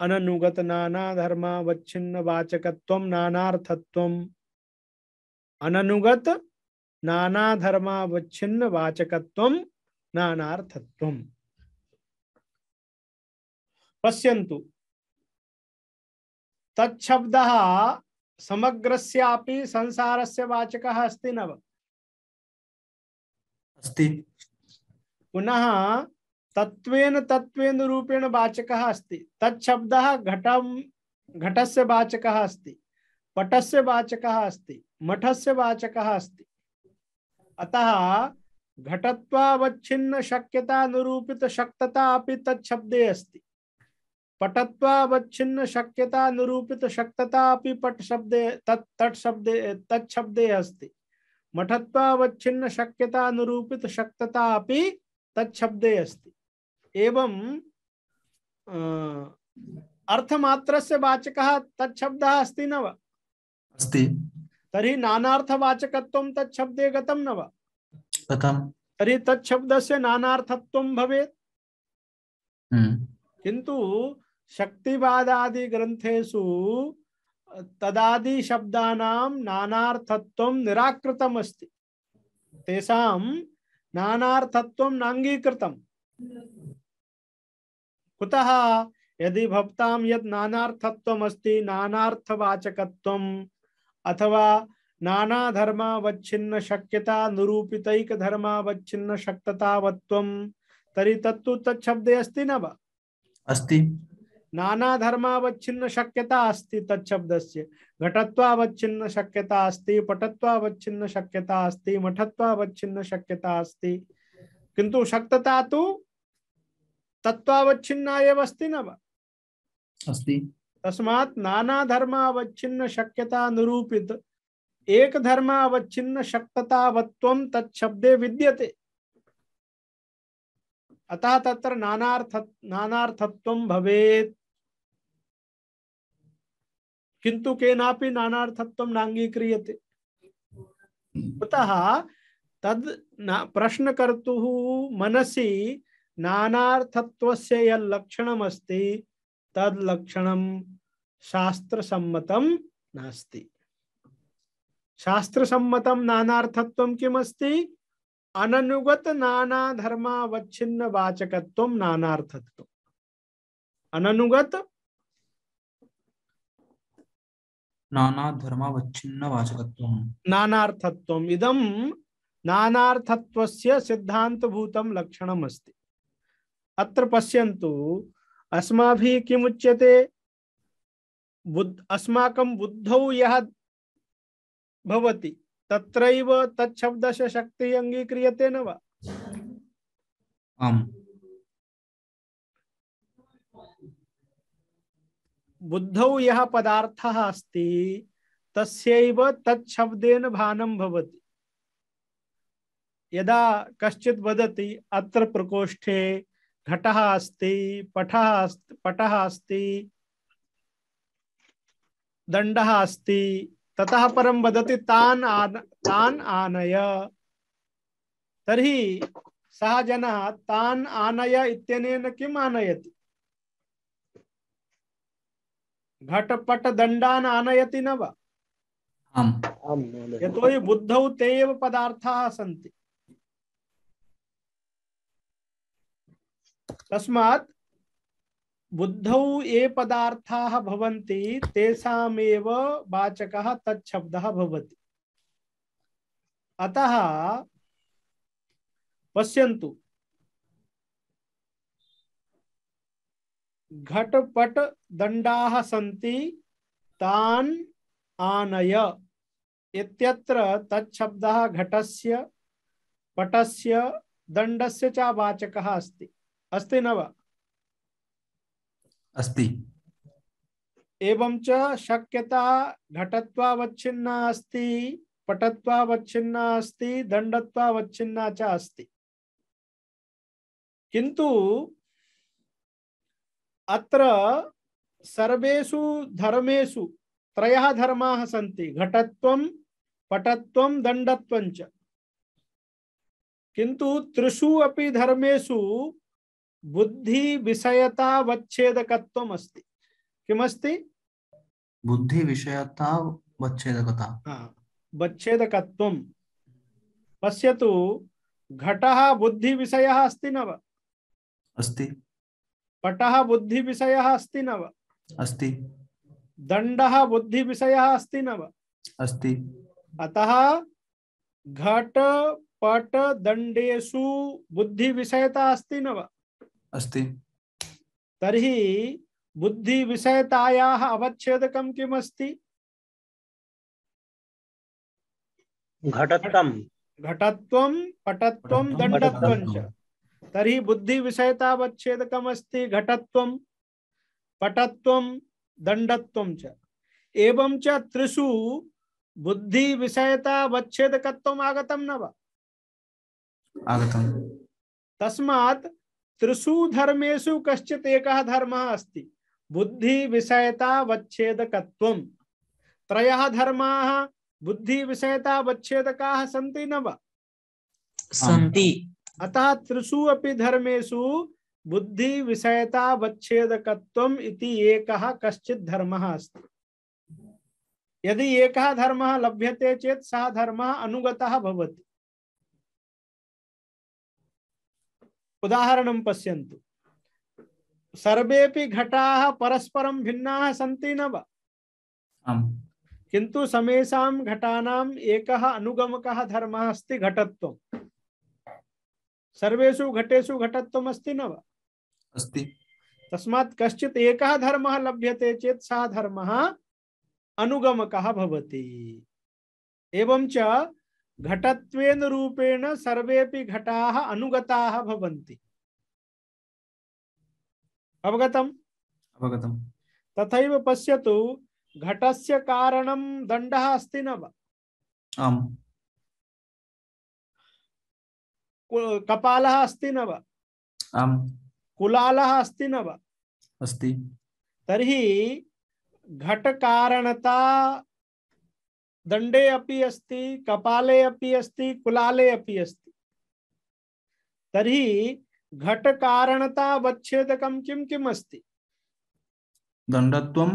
अनुगत नाना धर्म वच्छिन्न वाचकत्व नानार्थत्व अनुगत नाना धर्म वच्छिन्न वाचकत्व नानार्थत्व पश्यन्तु तच्छब्दः समग्रस्यापि संसारस्य वाचक अस्ति नव अस्ति पुनः तत्वेन तत्वेन रूपेण वाचक अस्त घट घट से वाचक अस्त पट से वाचक अस्त मठ से वाचक अस्त अतः घटत्वावच्छिन्न शक्यता अनुरूपित शक्तता अपि तच्छब्दे अस्ति पटत्वावच्छिन्न शक्यता अनुरूपित शक्तता अपि पट शब्दे तत् तट शब्दे तच्छब्दे अस्ति मठत्वावच्छिन्न शक्यता अनुरूपित शक्तता अपि तच्छब्दे अस्ति एवं अर्थमात्र वाचकः तच्छब्दः अस्ति न वा अस्ति तर्हि नानार्थवाचकत्वं तच्छब्दे न वा कथं तर्हि तच्छब्दस्य नानार्थत्वं भवेत् हम्म। किन्तु शक्तिवादादि ग्रन्थेषु तदादि शब्दानां नानार्थत्वं निराकृतम् तेषां नानार्थत्वं कुतः यदि भवताम यद नानार्थत्वमस्ति नानार्थवाचकत्वम अथवा नाना धर्मावच्छिन्न शक्यता निरूपितैक धर्मावच्छिन्न शक्ततावत्वम तरि तत्तु तच्छब्दे अस्ति न वा अस्ति नाना धर्मावच्छिन्न शक्यता अस्ति तच्छब्दस्य घटत्वावच्छिन्न शक्यता अस्ति पटत्वावच्छिन्न शक्यता अस्ति मठत्वावच्छिन्न शक्यता अस्ति किंतु शक्तता तो तत्वावच्छिन्ना अस्ति न अस्ति तस्मात् नाना धर्म अवच्छिन्न शक्यता निरूपित एक धर्म अवच्छिन्न वत्वम तत्शब्दे विद्यते अतः तत्र नानार्थ नानार्थत्वम भवेत् किंतु केनापि नानार्थत्वम नांगीक्रियते अतः हम्म। तद् प्रश्नकर्तुः मनसि नानार्थत्व से यह लक्षण अस्ति तद लक्षण शास्त्र सम्मतम नास्ति शास्त्र सम्मतम नानार्थत्व किम अस्ति अनुगत नाना धर्मावच्छिन्न वाचकत्व नानार्थत्व अनुगत नाना धर्मावच्छिन्न वाचकत्व नानार्थत्व इदम नानार्थत्वस्य सिद्धांत भूतम लक्षणम अस्ति अत्र पश्यन्तु अस्माभिः किमुच्यते बुद्ध अस्माकं बुद्धौ यः भवति तत्रैव तच्छब्दस्य शक्तिः अङ्गीक्रियते न वा आम् बुद्धौ यः पदार्थः अस्ति तस्यैव तच्छब्देन भानं भवति यदा कश्चित् वदति अत्र प्रकोष्ठे घट अस्त पट पट अस्त दंड अस्त तत पर आनय तरी सः जनः तान् आनय इत्यनेन किम् आनयति घटपटदण्डान् न वो आम् बुद्धौ ते पदार्थ सी तस्मात् बुद्धौ ये पदार्थाः भवन्ति तेषामेव वाचकः तच्छब्दः भवति अतः पश्यन्तु घटपट दंडा सन्ति तान आनय इत्यत्र तच्छब्दः घटस्य पटस्य दण्डस्य च वाचकः अस्ति अस्ति न वा अस्ति एवं च शक्यता घटत्वावच्छिन्ना अस्ति पटत्वावच्छिन्ना अस्ति दण्डत्वावच्छिन्ना च अस्ति किन्तु अत्र सर्वेषु धर्मेषु त्रयः धर्माः सन्ति घटत्वं पटत्वं दण्डत्वं च किन्तु त्रिषु अपि धर्मेषु बुद्धि विषयता वच्छेदकत्वम अस्ति किमस्ति बुद्धि विषयता वच्छेदकता हाँ वच्छेदकत्वम पश्यतु घटः बुद्धि विषयः अस्ति न वा अस्ति पटः बुद्धि विषयः अस्ति न वा अस्ति दण्डः बुद्धि विषयः अस्ति न वा अस्ति अतः घट पट दंडेशु बुद्धि विषयता अस्ति न वा अस्ति तर्हि बुद्धिविषयतायाः अवच्छेदकं किम् अस्ति घटत्वं घटत्वं पटत्वं दण्डत्वं च तर्हि बुद्धिविषयतावच्छेदकम् अस्ति घटत्वं पटत्वं दण्डत्वं च एवं च त्रिषु आगतं न वा तस्मात् त्रिषु धर्मेशु कश्चित एक धर्म अस्त बुद्धि विषयता त्रयः धर्म बुद्धि विषयतावच्छेदकाः सन्ति न वा सन्ति अतः त्रिषु अपि धर्मेशु बुद्धि विषयता इति एकः धर्म अस्त यदि एक धर्म लभ्यते चेत सः धर्म अनुगतः भवति उदाहरण पश्यन्तु सर्वे घटा परस्पर भिन्ना सी न किंतु समेशा समेषां एक एकः धर्म अस्त घटत्व घटत्वम् सर्वेषु घटत्व घटत्वम् अस्ति न वा अस्ति तस्मात् कश्चित् लभ्यते चेत सः धर्मः अनुगमकः एवं घटत्वेन रूपेण सर्वेपि घटाः अनुगताः भवन्ति अवगतम् अवगतम् तथैव पश्यतु घटस्य कारणं दण्डः अस्ति न वा आम् कपालः अस्ति न वा आम् दंडे अपी अस्ति कपाले अपी अस्ति कुलाले अपी अस्ति तरही घट तर्हि घटकारणतावच्छेदकं किम किम अस्ति दण्डत्वं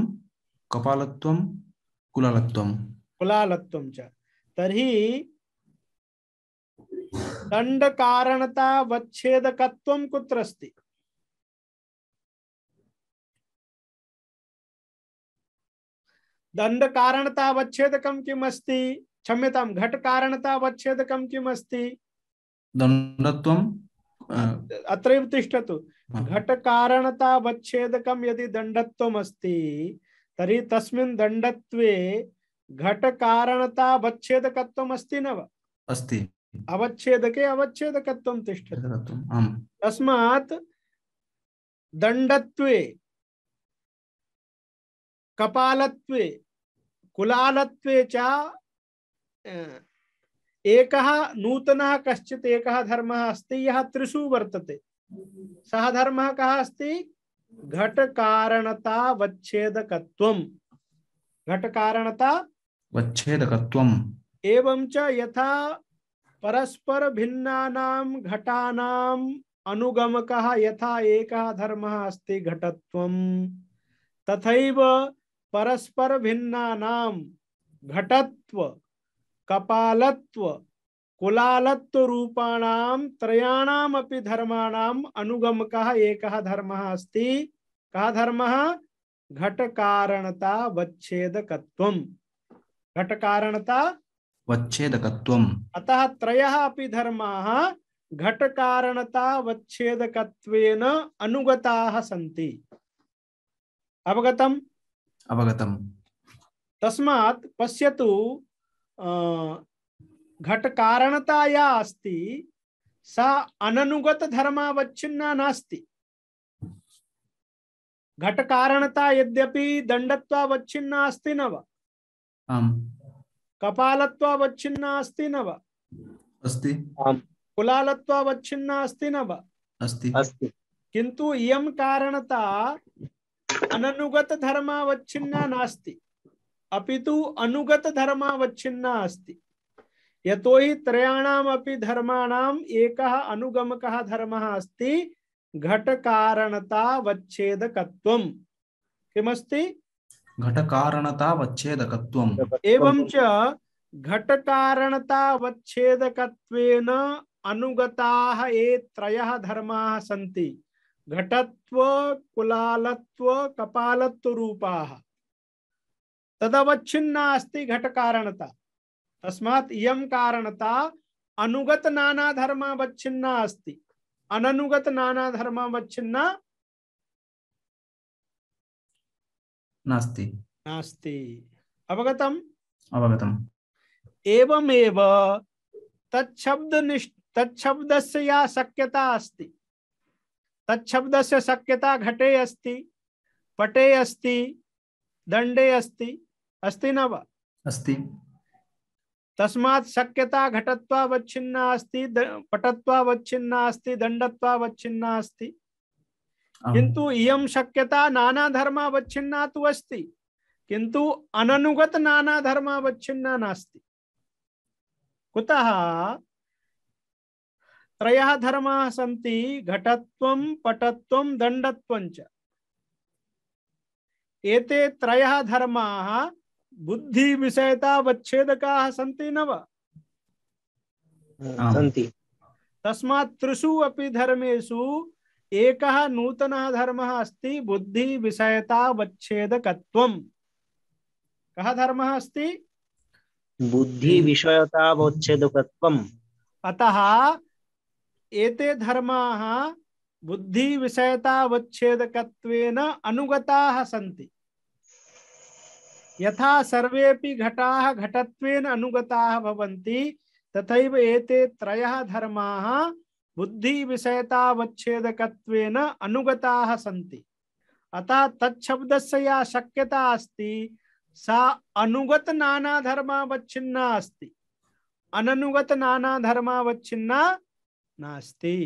कपालत्वं कुलालत्वं कुलालत्वं च कारणता दण्डकारणतावच्छेदकत्वं कुत्र अस्ति दंड कारणतावच्छेदकम किम अस्ति क्षम्यताम घट कारणतावच्छेदकम किम अस्ति दंडत्वम अत्रैव तिष्ठतु घट कारणतावच्छेदकम यदि दंडत्वम अस्ति तर्हि तस्मिन् दंडत्वे घट कारणतावच्छेदकत्वम अस्ति न अस्ति अवच्छेदके अवच्छेदकत्वं तिष्ठति तस्मात् दंडत्वे कपालत्वे कुलालत्वे च एक नूतन कश्चि एक धर्म अस्त यहाँ त्रिषु वर्तते सः धर्मः कः अस्ति घटकारणतावच्छेदकत्वम् घटकारणता वच्छेदकत्वम् एवं च यथा परस्पर भिन्नानां यथा परस्पर भिन्ना नाम घटत्व कपालत्व कुलालत्व रूपाणाम त्रयाणाम अपि धर्माणाम अनुगम का एक धर्म अस्ति कः धर्म घट कारणता वच्छेदकत्वम घट कारणता वच्छेदकत्वम अतः त्रय अपि धर्म घट कारणता वच्छेदकत्वेन अनुगता सन्ति अवगतम अवगतम तस्मात् पश्यतु घट कारणता या अस्ति सा अननुगत धर्मावच्छिन्ना नास्ति घट कारणता यद्यपि दंडत्वावच्छिन्ना अस्ति न वा आम कपालत्वावच्छिन्ना अस्ति न वा अस्ति आम कुलालत्वावच्छिन्ना अस्ति न वा अस्ति अस्ति किंतु इयं कारणता अनुगत धर्म अवच्छिन्ना नास्ति अपितु अनुगत धर्म अवच्छिन्ना अस्ति यतो हि त्रयाणाम अपि धर्माणाम एकः अनुगमकः धर्मः अस्ति वच्छेदकत्वम् किमस्ति वच्छेदकत्वम् एवं च वच्छेदकत्वेन अनुगताः ये त्रयः धर्माः सन्ति घटत्व कुलालत्व कपालत्व रूपा तदवच्छिन्ना अस्ति घट कारणता तस्मात् यम कारणता अनुगत नाना धर्मा वच्छिन्ना अस्ति अनुगत नाना धर्मा वच्छिन्ना नास्ति नास्ति अवगतम अवगतम एवमेव तच्छब्द तच्छब्दस्य या शक्यता अस्ति तब्द से शक्यता घटे अस्ति पटे अस्ति दंडे अस्ति अस्ति न वा अस्ति तस्मात् शक्यता घटत्वावच्छिन्ना अस्ति पटत्वावच्छिन्ना अस्ति दंडत्वावच्छिन्ना अस्ति किंतु इयम शक्यता नाना धर्मावच्छिन्ना तु अस्ति किंतु अननुगत नाना धर्मावच्छिन्ना नास्ति कुतः त्रयः धर्म सी घटत्व पटत्व दंडत्व एते त्रयः धर्म बुद्धि विषयता न वा सन्ति तस्मात् त्रिषु अपि धर्मेषु एकः नूतनः धर्मः अस्ति बुद्धि विषयता बुद्धिविषयतावच्छेदकत्वं कः धर्मः अस्ति बुद्धि विषयता बुद्धिविषयतावच्छेदकत्वम् अतः एते धर्मा बुद्धि विषयता वच्छेदक अनुगता सी यथा सर्वे घटा घटत्वेन अनुगता भवन्ति तथैव एते त्रयः धर्मा बुद्धि विषयता वच्छेदक अनुगता सी अतः तब्द से या शक्यता अस्त सा अनुगत नाना धर्मा वच्छिन्ना अस्त अनुगत नाना धर्मा वच्छिन्ना नास्ति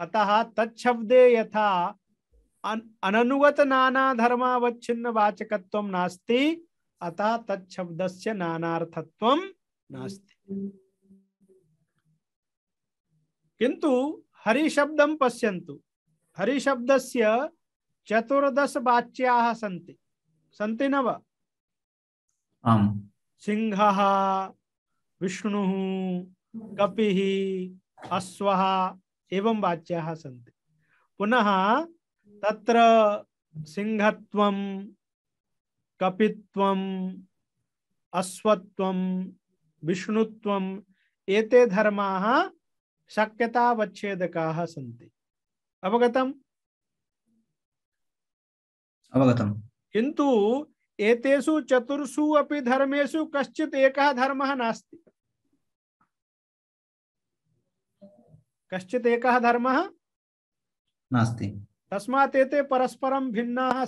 अतः तत्शब्दे यथा अन, अनुगत नाना धर्मावच्छिन्न वाचकत्व नास्ति अतः तत्शब्दस्य नानार्थत्व नास्ति किंतु हरि हरिशब्दं पश्यन्तु हरि हरिशब्दस्य चतुर्दश वाच्याः सन्ति सन्ति न वा सिंहः विष्णुः कपिः अश्व एवं वाच्या सी पुनः त्र सिंह कपित्वम् अश्व विष्णुत्वम् एते धर्माः शक्यतावच्छेद सी अवगत अवगत किंतु एतेषु चतुर्षु अपि धर्मेषु कश्चित् एकः धर्मः नास्ति कश्चित एक धर्म नास्ति तस्मात् एते परस्परं भिन्नाः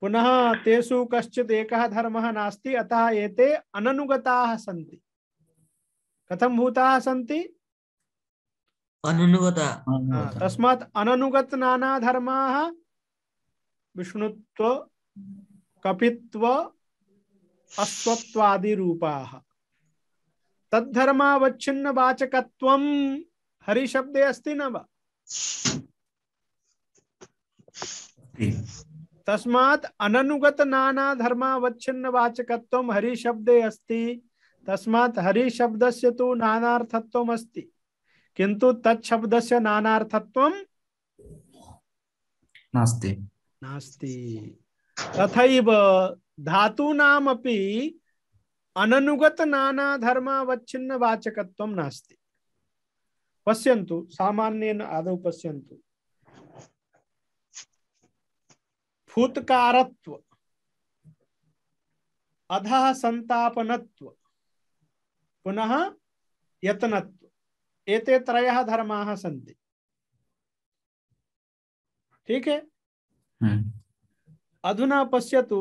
पुनः तेषु कश्चित एक धर्म नास्ति अतः एते अननुगताः सन्ति कथं भूताः सन्ति अननुगता तस्मात् अननुगत नाना धर्माः विष्णुत्व कपित्व अस्वत्वादि रूपाः तद्धर्मावच्छिन्न वाचकत्व हरि हरिशब्दे अस्ति न वा तस्मात् अननुगत नाना धर्मावच्छिन्न वाचकत्व हरि हरिशब्दे अस्ति तस्मात् हरि शब्दस्य तु नानार्थत्वम् अस्ति किन्तु तत् शब्दस्य नानार्थत्वम् नास्ति नास्ति तथैव धातूनामपि अननुगत नाना धर्मावच्छिन्न वाचकत्व नास्ति पश्यंतु सामान्यन आदौ पश्यंतु फुत्कारत्व अधः संतापनत्व पुनः यतनत्व एते त्रयः धर्माः सन्ति ठीक है हम्म। अधुना पश्यतु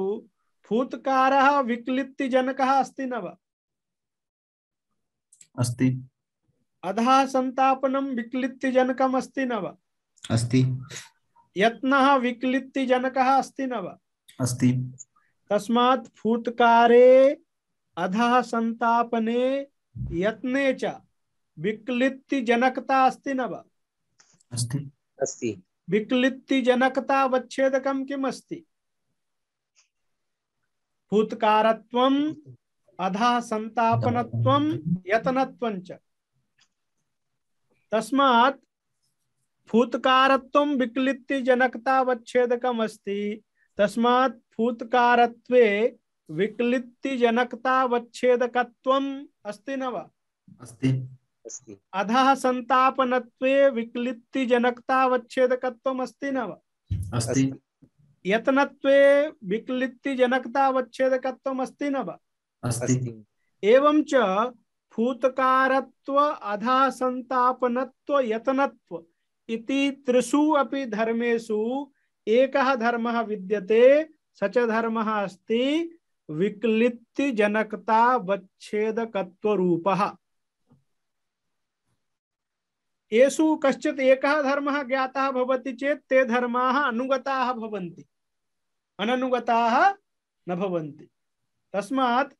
भूतकार विक्लिप्ति जनक अस्ति न अस्ति अधः संतापनम विक्लिप्ति जनकम अस्ति न अस्ति यत्नः विक्लिप्ति जनक अस्ति न अस्ति तस्मात् फूतकारे अधः संतापने यत्ने च विक्लिप्ति जनकता अस्ति न अस्ति अस्ति विक्लिप्ति जनकता वच्छेदकम किम अस्ति भूतकार अधा संतापन यतन तस्मा भूतकार भूतकारत्वम विकलिति जनकता वच्छेदकम अस्ति तस्मात् भूतकारत्वे जनकता न अधः संतापनत्वे जनकता न वा अस्ति यतनत्वे विक्लित्ति जनकतावच्छेदकत्वम् अस्ति न वा एवं च भूतकारत्व अधा संतापनत्व यतनत्व इति त्रिषु अपि धर्मेषु एकः धर्मः विद्यते स च धर्मः अस्ति विक्लित्ति जनकता रूपः येषु कश्चित् एकः धर्मः ज्ञातः भवति चेत् ते धर्माः अनुगताः भवन्ति अनुगता न भवन्ति तस्मात्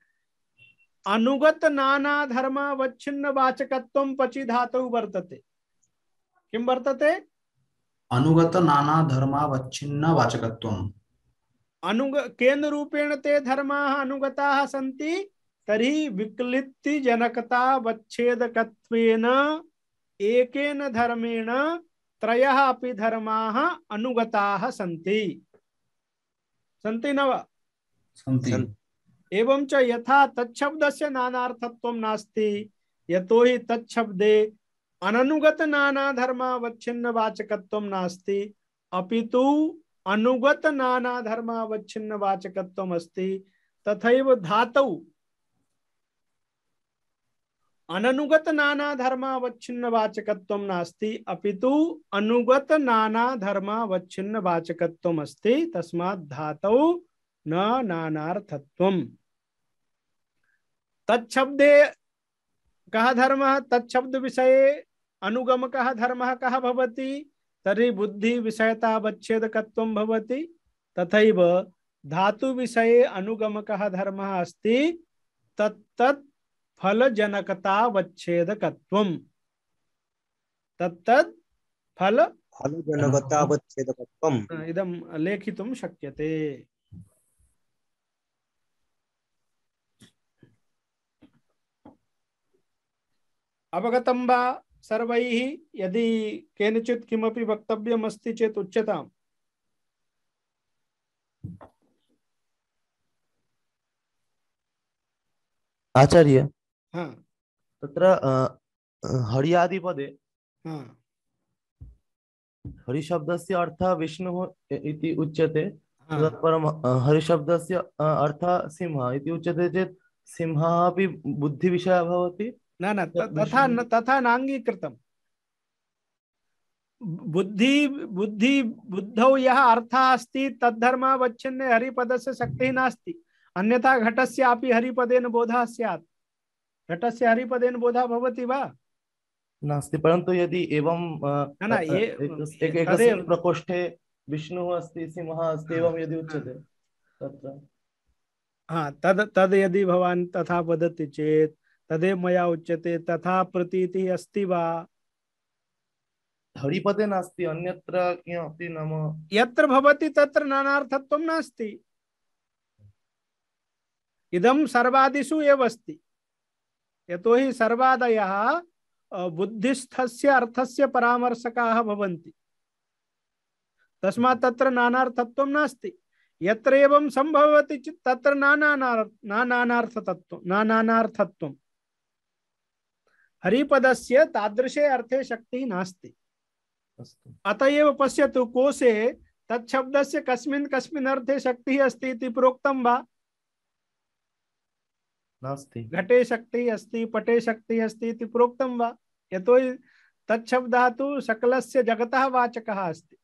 अनुगत नाना धर्म वच्छिन्न वाचक पची धातु वर्तते किं वर्तते अनुगत नाना धर्म वच्छिन्न वाचक अनुग केन रूपेण ते धर्म अनुगता सी तरी विकलिति जनकता वच्छेदकत्वेन एकेन धर्मेण त्रय अपि धर्माः अनुगताः सन्ति सन्ति न एवं च यथा तच्छब्दस्य नानार्थत्वं नास्ति यतो हि तच्छब्दे अननुगत नाना धर्मावच्छिन्न वाचकत्वं नास्ति अपितु अनुगत नाना धर्मावच्छिन्न वाचकत्वम् अस्ति तथैव धातु अनुगत नाना धर्मावच्छिन्न वाचकत्व नास्ति अपितु अनुगत नाना धर्मावच्छिन्न वाचकत्व अस्ति तस्मात् धातौ न नानार्थत्वम तत्शब्दे कः धर्मः तत्शब्द विषये कह धर्म कह भवति तर्हि बुद्धि विषयता विषयतावच्छेदकत्वं भवति तथैव धातु विषये कह धर्म अस्ति तत्तत् फल जनकतावच्छेदकत्व तत्तद् फल फलजनकतावच्छेदकत्वम् इदं यदि केनचित् कि वक्त चेत उच्यता आचार्य हा तत्र हरियादिपदे हा हरिशब्दस्य अर्थः विष्णुः इति उच्यते हाँ। तत्परं हरिशब्दस्य अर्थः सिंहः इति उच्यते चेत् सिंहः अपि बुद्धिविषयः भवति न न तथा न तथा नाङ्गीकृतं बुद्धि बुद्धि बुद्धौ यः अर्थः अस्ति तद्धर्मः वच्छिन्ने हरिपदस्य शक्तिः नास्ति अन्यथा घटस्यापि हरिपदेन बोधः स्यात् घटस्य हरिपदेन बोधा भवति वा नास्ति परंतु यदि एवं न न ये एक एकस्मिन् प्रकोष्ठे विष्णु अस्ति सिंहः अस्ति एवं यदि उच्यते तत्र हा तद् तद् यदि भवान तथा वदति चेत तदे मया उच्यते तथा प्रतीति अस्ति वा हरिपदे नास्ति अन्यत्र किमपि नाम यत्र भवति तत्र नानार्थत्वं नास्ति इदं सर्वादिषु एव अस्ति यतो हि सर्वादयः बुद्धिस्थस्य अर्थस्य परामर्शकाः भवन्ति तस्मात् तत्र नानार्थत्वं नास्ति यत्र एवं सम्भवति चेत् तत्र नानानार्थतत्वं नानानार्थत्वं हरिपदस्य तादृशे अर्थे शक्तिः नास्ति अत एव पश्यतु कोशे तच्छब्दस्य कस्मिन् कस्मिन् अर्थे शक्तिः अस्ति इति प्रोक्तं वा घटे शक्ति अस्ति पटे शक्ति अस्ति इति प्रोक्तं वा यतो हि तच्छब्दः तु सकलस्य जगतः वाचकः अस्ति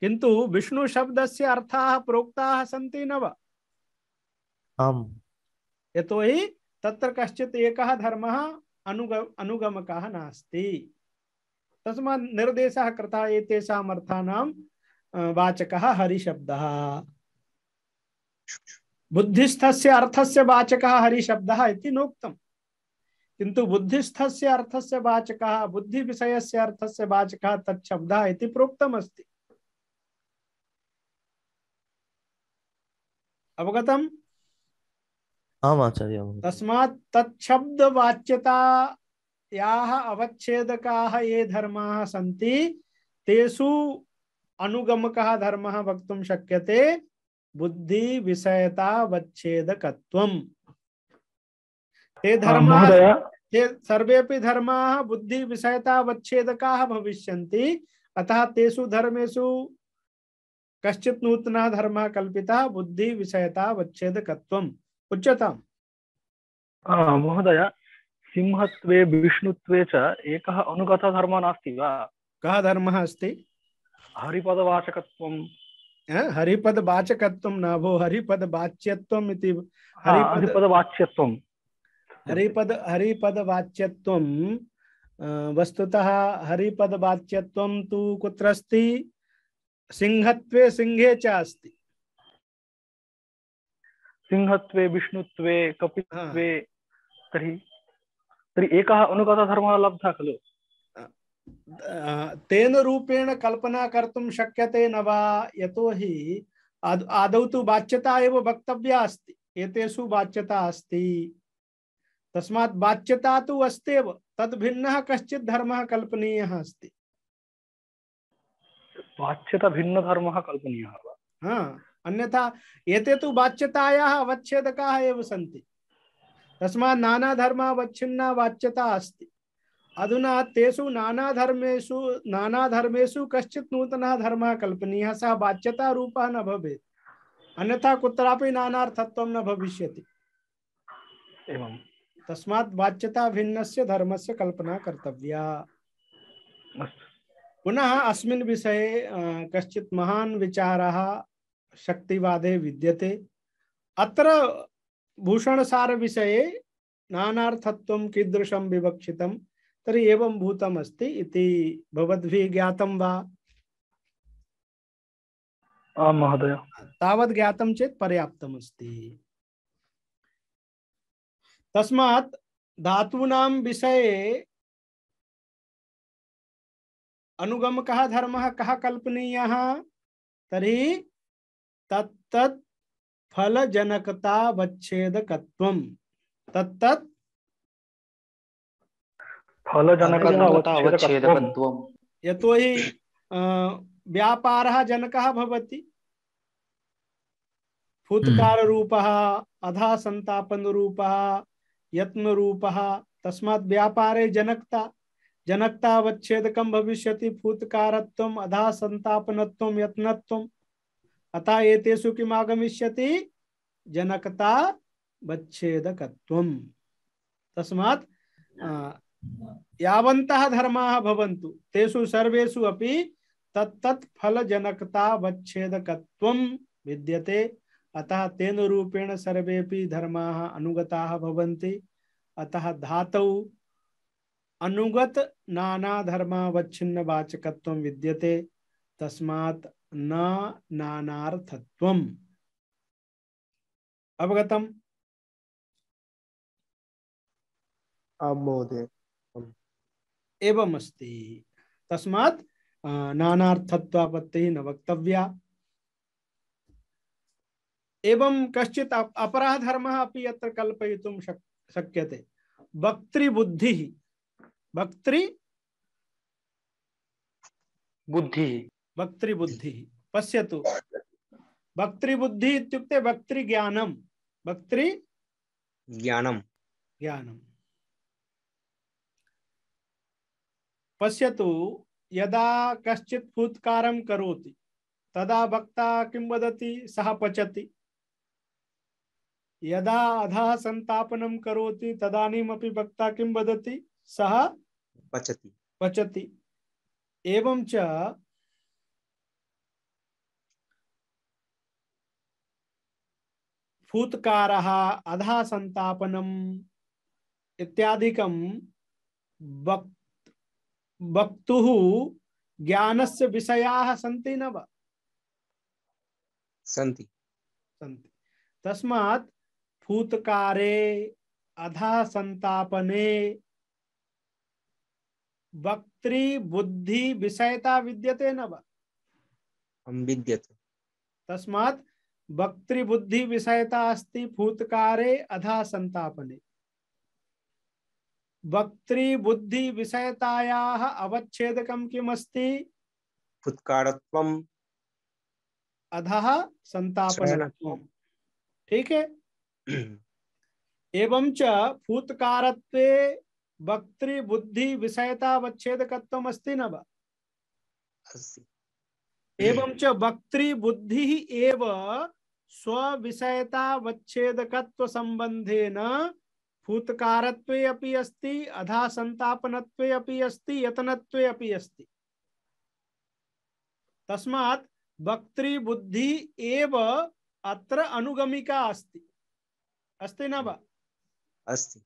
किन्तु विष्णुशब्दस्य अर्थाः प्रोक्ताः सन्ति न वा आम् धर्म तत्र कश्चित् एकः धर्मः अनुग अनुगमकः नास्ति तस्मात् निर्देशः कृतः एतेषाम् अर्थानां वाचकः हरिशब्दः बुद्धिस्थस्य अर्थस्य वाचकः हरिशब्दः इति नोक्तम् किन्तु बुद्धिस्थस्य अर्थस्य वाचकः बुद्धिविषयस्य अर्थस्य वाचकः तच्छब्दः इति प्रोक्तमस्ति अवगतम् आमाचार्य तस्मात् तच्छब्दवाच्यतायाः अवच्छेदकाः ये धर्माः सन्ति तेषु अनुगमकः धर्मः वक्तुं शक्यते बुद्धि विषयता वच्छेदकत्व ते धर्म ते सर्वे धर्माः बुद्धि विषयता विषयतावच्छेदकाः भविष्य अतः तेषु धर्मेषु कश्चि नूतनः धर्म कल्पितः बुद्धि विषयता विषयतावच्छेदकत्वम् उच्यता महोदय सिंह विष्णु च एकः अनुगतधर्मः नास्ति वा कः धर्मः अस्ति हरिपदवाचकत्वं हरिपद वाचकत्व नाभो हरिपद वाच्यत्व हरिपद वाच्यत्व हरिपद हरिपद वाच्यत्व वस्तुतः हरिपद वाच्यत्व तो कुत्र अस्ति सिंहत्वे सिंहे च अस्ति सिंहत्वे विष्णुत्वे कपित्वे तर्हि तर्हि एकः अनुगतधर्मः लब्धः खलु तेन रूपेण कल्पना कर्तुं शक्यते न वा हि आदौ तु बाच्यता एव वक्तव्या अस्ति एतेषु बाच्यता अस्ति तस्मात् बाच्यता तु अस्तेव तद् भिन्नः कश्चित् धर्मः कल्पनीयः अस्ति बाच्यता भिन्न धर्मः कल्पनीयः हा अन्यथा एते तु बाच्यतायाः अवच्छेदकाः एव सन्ति तस्मात् नाना धर्मा नानाधर्मावच्छिन्ना वाच्यता अस्ति अधुना तेषु नानाधर्मेषु नानाधर्मेषु कश्चित् नूतनः धर्मः कल्पनीयः सः बाच्यतारूपः न भवेत् अन्यथा कुत्रापि नानार्थत्वं न भविष्यति एवं तस्मात् वाच्यता भिन्नस्य धर्मस्य कल्पना कर्तव्या पुनः अस्मिन् विषये कश्चित् महान् विचारः शक्तिवादे विद्यते अत्र भूषणसारविषये नानार्थत्वं कीदृशं विवक्षितं तरी एवं भूतमस्ति इति भवद्भिः ज्ञातं वा आं महोदय तावत् ज्ञातं चेत् पर्याप्तमस्ति तस्मात् धातूनां विषये अनुगमकः धर्मः कः कल्पनीयः तर्हि तत्तत् फलजनकतावच्छेदकत्वं तत्तत् फलजनकत्वं यतोहि व्यापारः जनकः भवति फुत्काररूपः अधः यत्नरूपः तस्मात् व्यापारे जनकता जनकतावच्छेदकं भविष्यति फूतकारत्वम् अधः सन्तापनत्वं यत्नत्वम् अतः एतेषु किम् आगमिष्यति जनकता वच्छेदकत्वम् तस्मात् यावन्तः धर्मा भवन्तु तेषु सर्वेषु अपि तत्तत् फलजनकतावच्छेदकत्वं विद्यते अतः तेन रूपेण सर्वेपि धर्माः अनुगता अतः धातौ अनुगत नाना धर्मावच्छिन्न वाचकत्वं विद्यते तस्मात् न ना नानार्थत्वम् अवगतम् महोदय एवं अस्ति तस्मात् नानार्थत्वापत्तिः न वक्तव्या एवं कश्चित् अपराधर्मः अपि यत्र कल्पयितुं शक् शक्यते वक्तृबुद्धिः वक्तृ बुद्धिः वक्तृबुद्धिः पश्यतु वक्तृबुद्धिः इत्युक्ते वक्तृज्ञानं वक्तृ ज्ञानं ज्ञानम् पश्यतु यदा कश्चित् फूत्कारं करोति तदा वक्ता किं वदति सः पचति यदा अधः संतापनं करोति तदानीमपि वक्ता किं वदति सः पचति पचति एवं च फूत्कारः अधः संतापनम् इत्यादिकं वक् वक्तु ज्ञान से विषया सी न सन्ति सन्ति तस्मात् फूतकारे अधा संतापने वक्तृ बुद्धि विषयता विद्यते न विद्यते तस्मात् वक्तृ बुद्धि विषयता अस्ति भूतकारे अधा संतापने वक्तृबुद्धि विषयतायाः अवच्छेदकं किमस्ति अधः ठीक है एवं च फूतकारत्वे वक्तृबुद्धि विषयतावच्छेदकत्वम् अस्ति न वा एवं च वक्तृबुद्धिः एव स्वविषयतावच्छेदकत्वसम्बन्धेन फूतकारत्वे अपि अस्ति अधा संतापनत्वे अपि अस्ति यतनत्वे अपि अस्ति तस्मात् वक्तृबुद्धि एव अत्र अनुगमिका अस्ति अस्ति न वा अस्ति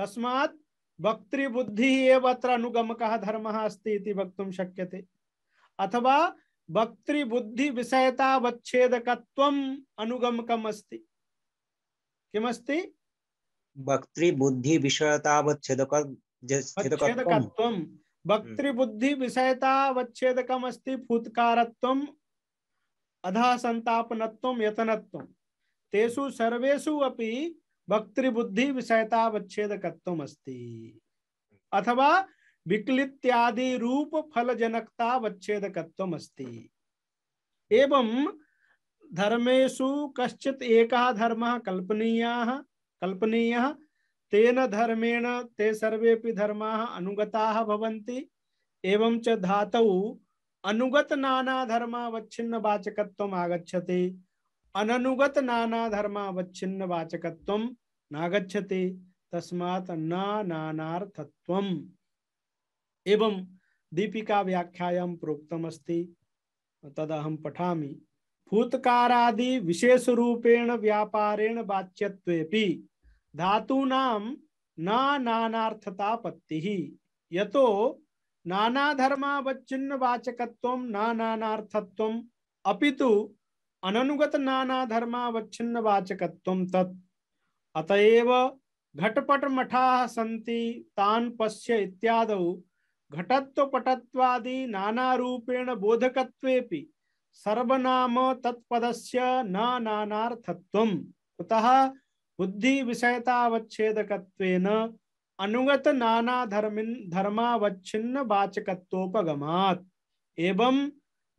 तस्मात् वक्तृबुद्धिः एव अत्र अनुगमकः धर्मः अस्ति इति वक्तुं शक्यते अथवा वक्तृबुद्धिविषयतावच्छेदकत्वम् अनुगमकम् अस्ति किमस्ति भक्तृबुद्धि विषयतावच्छेदकत्वं भक्तृबुद्धि हम्म। विषयतावच्छेदकम् अस्ति फूत्कारत्वम् अपि भक्तृबुद्धि अस्ति अथवा विकलित्यादि रूप फल जनकतावच्छेदकत्वम् अस्ति एवं धर्मेषु कश्चित् एकः धर्मः कल्पनीयः कल्पनीय तेन धर्मेण ते सर्वे धर्मा अनुगता एवं च धातौ अनुगत नाना धर्मावच्छिन्न वाचकत्वम आगछति अनुगत नाना धर्मावच्छिन्न वाचकत्वम नागच्छति तस्मात् न एवं दीपिका व्याख्यायां प्रोक्तम अस्ति अहम पठा भूतकारादि विशेष रूपेण व्यापारेण वाच्यत्वेपि धातूनाम ना नानार्थतापत्ति यतो नाना धर्मावच्छिन्न वाचकत्व नानानार्थत्व अपितु अननुगत नाना धर्मावच्छिन्न वाचकत्व तत् अतएव घटपट मठा सन्ति तान पश्य इत्यादौ घटत्व पटत्वादि नाना रूपेण बोधकत्वेपि सर्वनाम तत्पदस्य न नानार्थत्वम् कुतः बुद्धि विषयतावच्छेदक अनुगत नाना धर्मिन धर्मावच्छिन्न वाचकत्वोपगमात एवं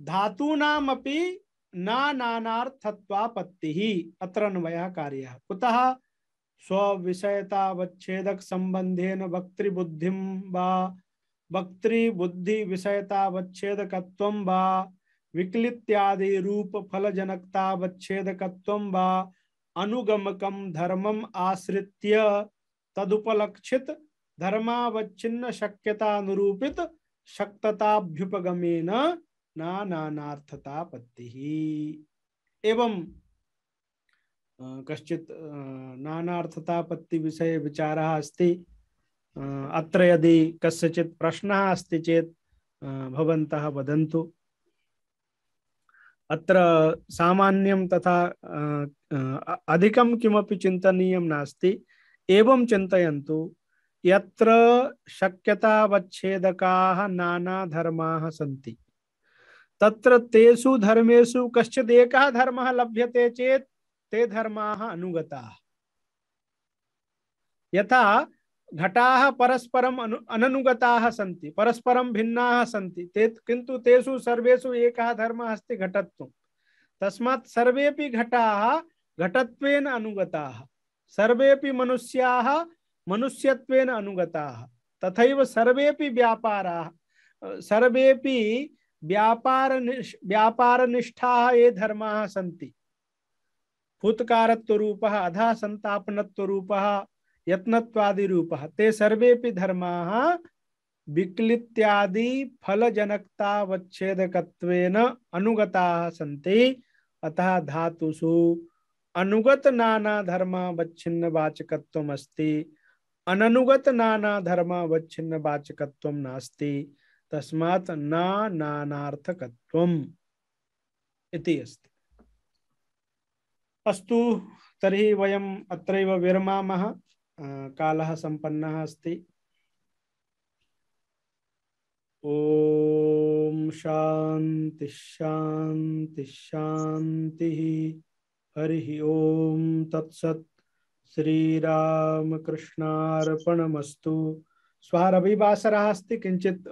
धातूनामपि नानार्थत्वापत्ति ही अत्र अन्वय कार्य कुतः स्वविषयतावच्छेदक संबंधेन वक्तृबुद्धिम वा वक्तृबुद्धि विषयतावच्छेदकत्वं वा विकलित्यादि रूप फल वा अनुगमकम धर्मम आश्रित्य तदुपलक्षित धर्मावच्छिन्न शक्यता अनुरूपित शक्तताभ्युपगमेन पत्ति एवं कश्चित नानार्थतापत्ति विषय विचार अस्ति अत्र यदि कस्यचित् प्रश्नः अस्ति चेत् भवन्तः वदन्तु अत्र सामान्यं तथा अधिकं किमपि चिन्तनीयं नास्ति एवं चिन्तयन्तु यत्र शक्यतावच्छेदकाः नानाधर्माः सन्ति तत्र तेषु धर्मेषु कश्चित् एकः धर्मः लभ्यते चेत् ते धर्माः अनुगताः यथा घटा परस्परम् अनुगता सी सन्ति भिन्ना सी किंतु ते सर्व एक धर्म अस्त घटत्व तस्मा सर्वे घटा सर्वेपि घटाः घटत्वेन अनुगताः सर्वेपि मनुष्याः मनुष्यत्वेन अनुगताः तथैव सर्वे व्यापाराः व्यापार निष्ठा ये धर्म सी फुत्कारत्वरूपः अध सन्तापनत्वरूपः यत्नत्वादि रूप ते सर्वे धर्म विक्लित्यादि फल जनकता वच्छेदकत्वेन अनुगता सन्ति अतः धातुषु अनुगत नाना धर्म वच्छिन्न वाचकत्व अस्ति अननुगत नाना धर्म वच्छिन्न वाचकत्व नास्ति तस्मात् ना नानार्थकत्वम् इति अस्ति अस्तु तर्हि वयम् अत्रैव विरमामः काल संपन्न अस्त ॐ शान्ति शान्ति शान्तिः हरिः ॐ तत्सत् श्रीरामकृष्णार्पणमस्तु श्वः रविवासरः अस्ति किञ्चित्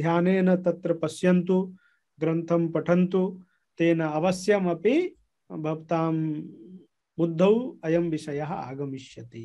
ध्यानेन तत्र पश्यन्तु ग्रन्थं पठन्तु तेन अवश्यमपि बुद्ध बुद्धौ विषय विषयः आगमिष्यति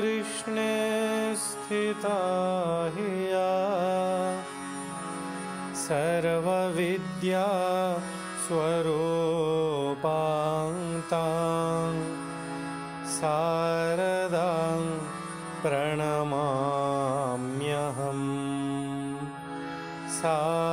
कृष्णे स्थिता या सर्वविद्या स्वरूपान्तां सारदां प्रणमाम्यहम् सा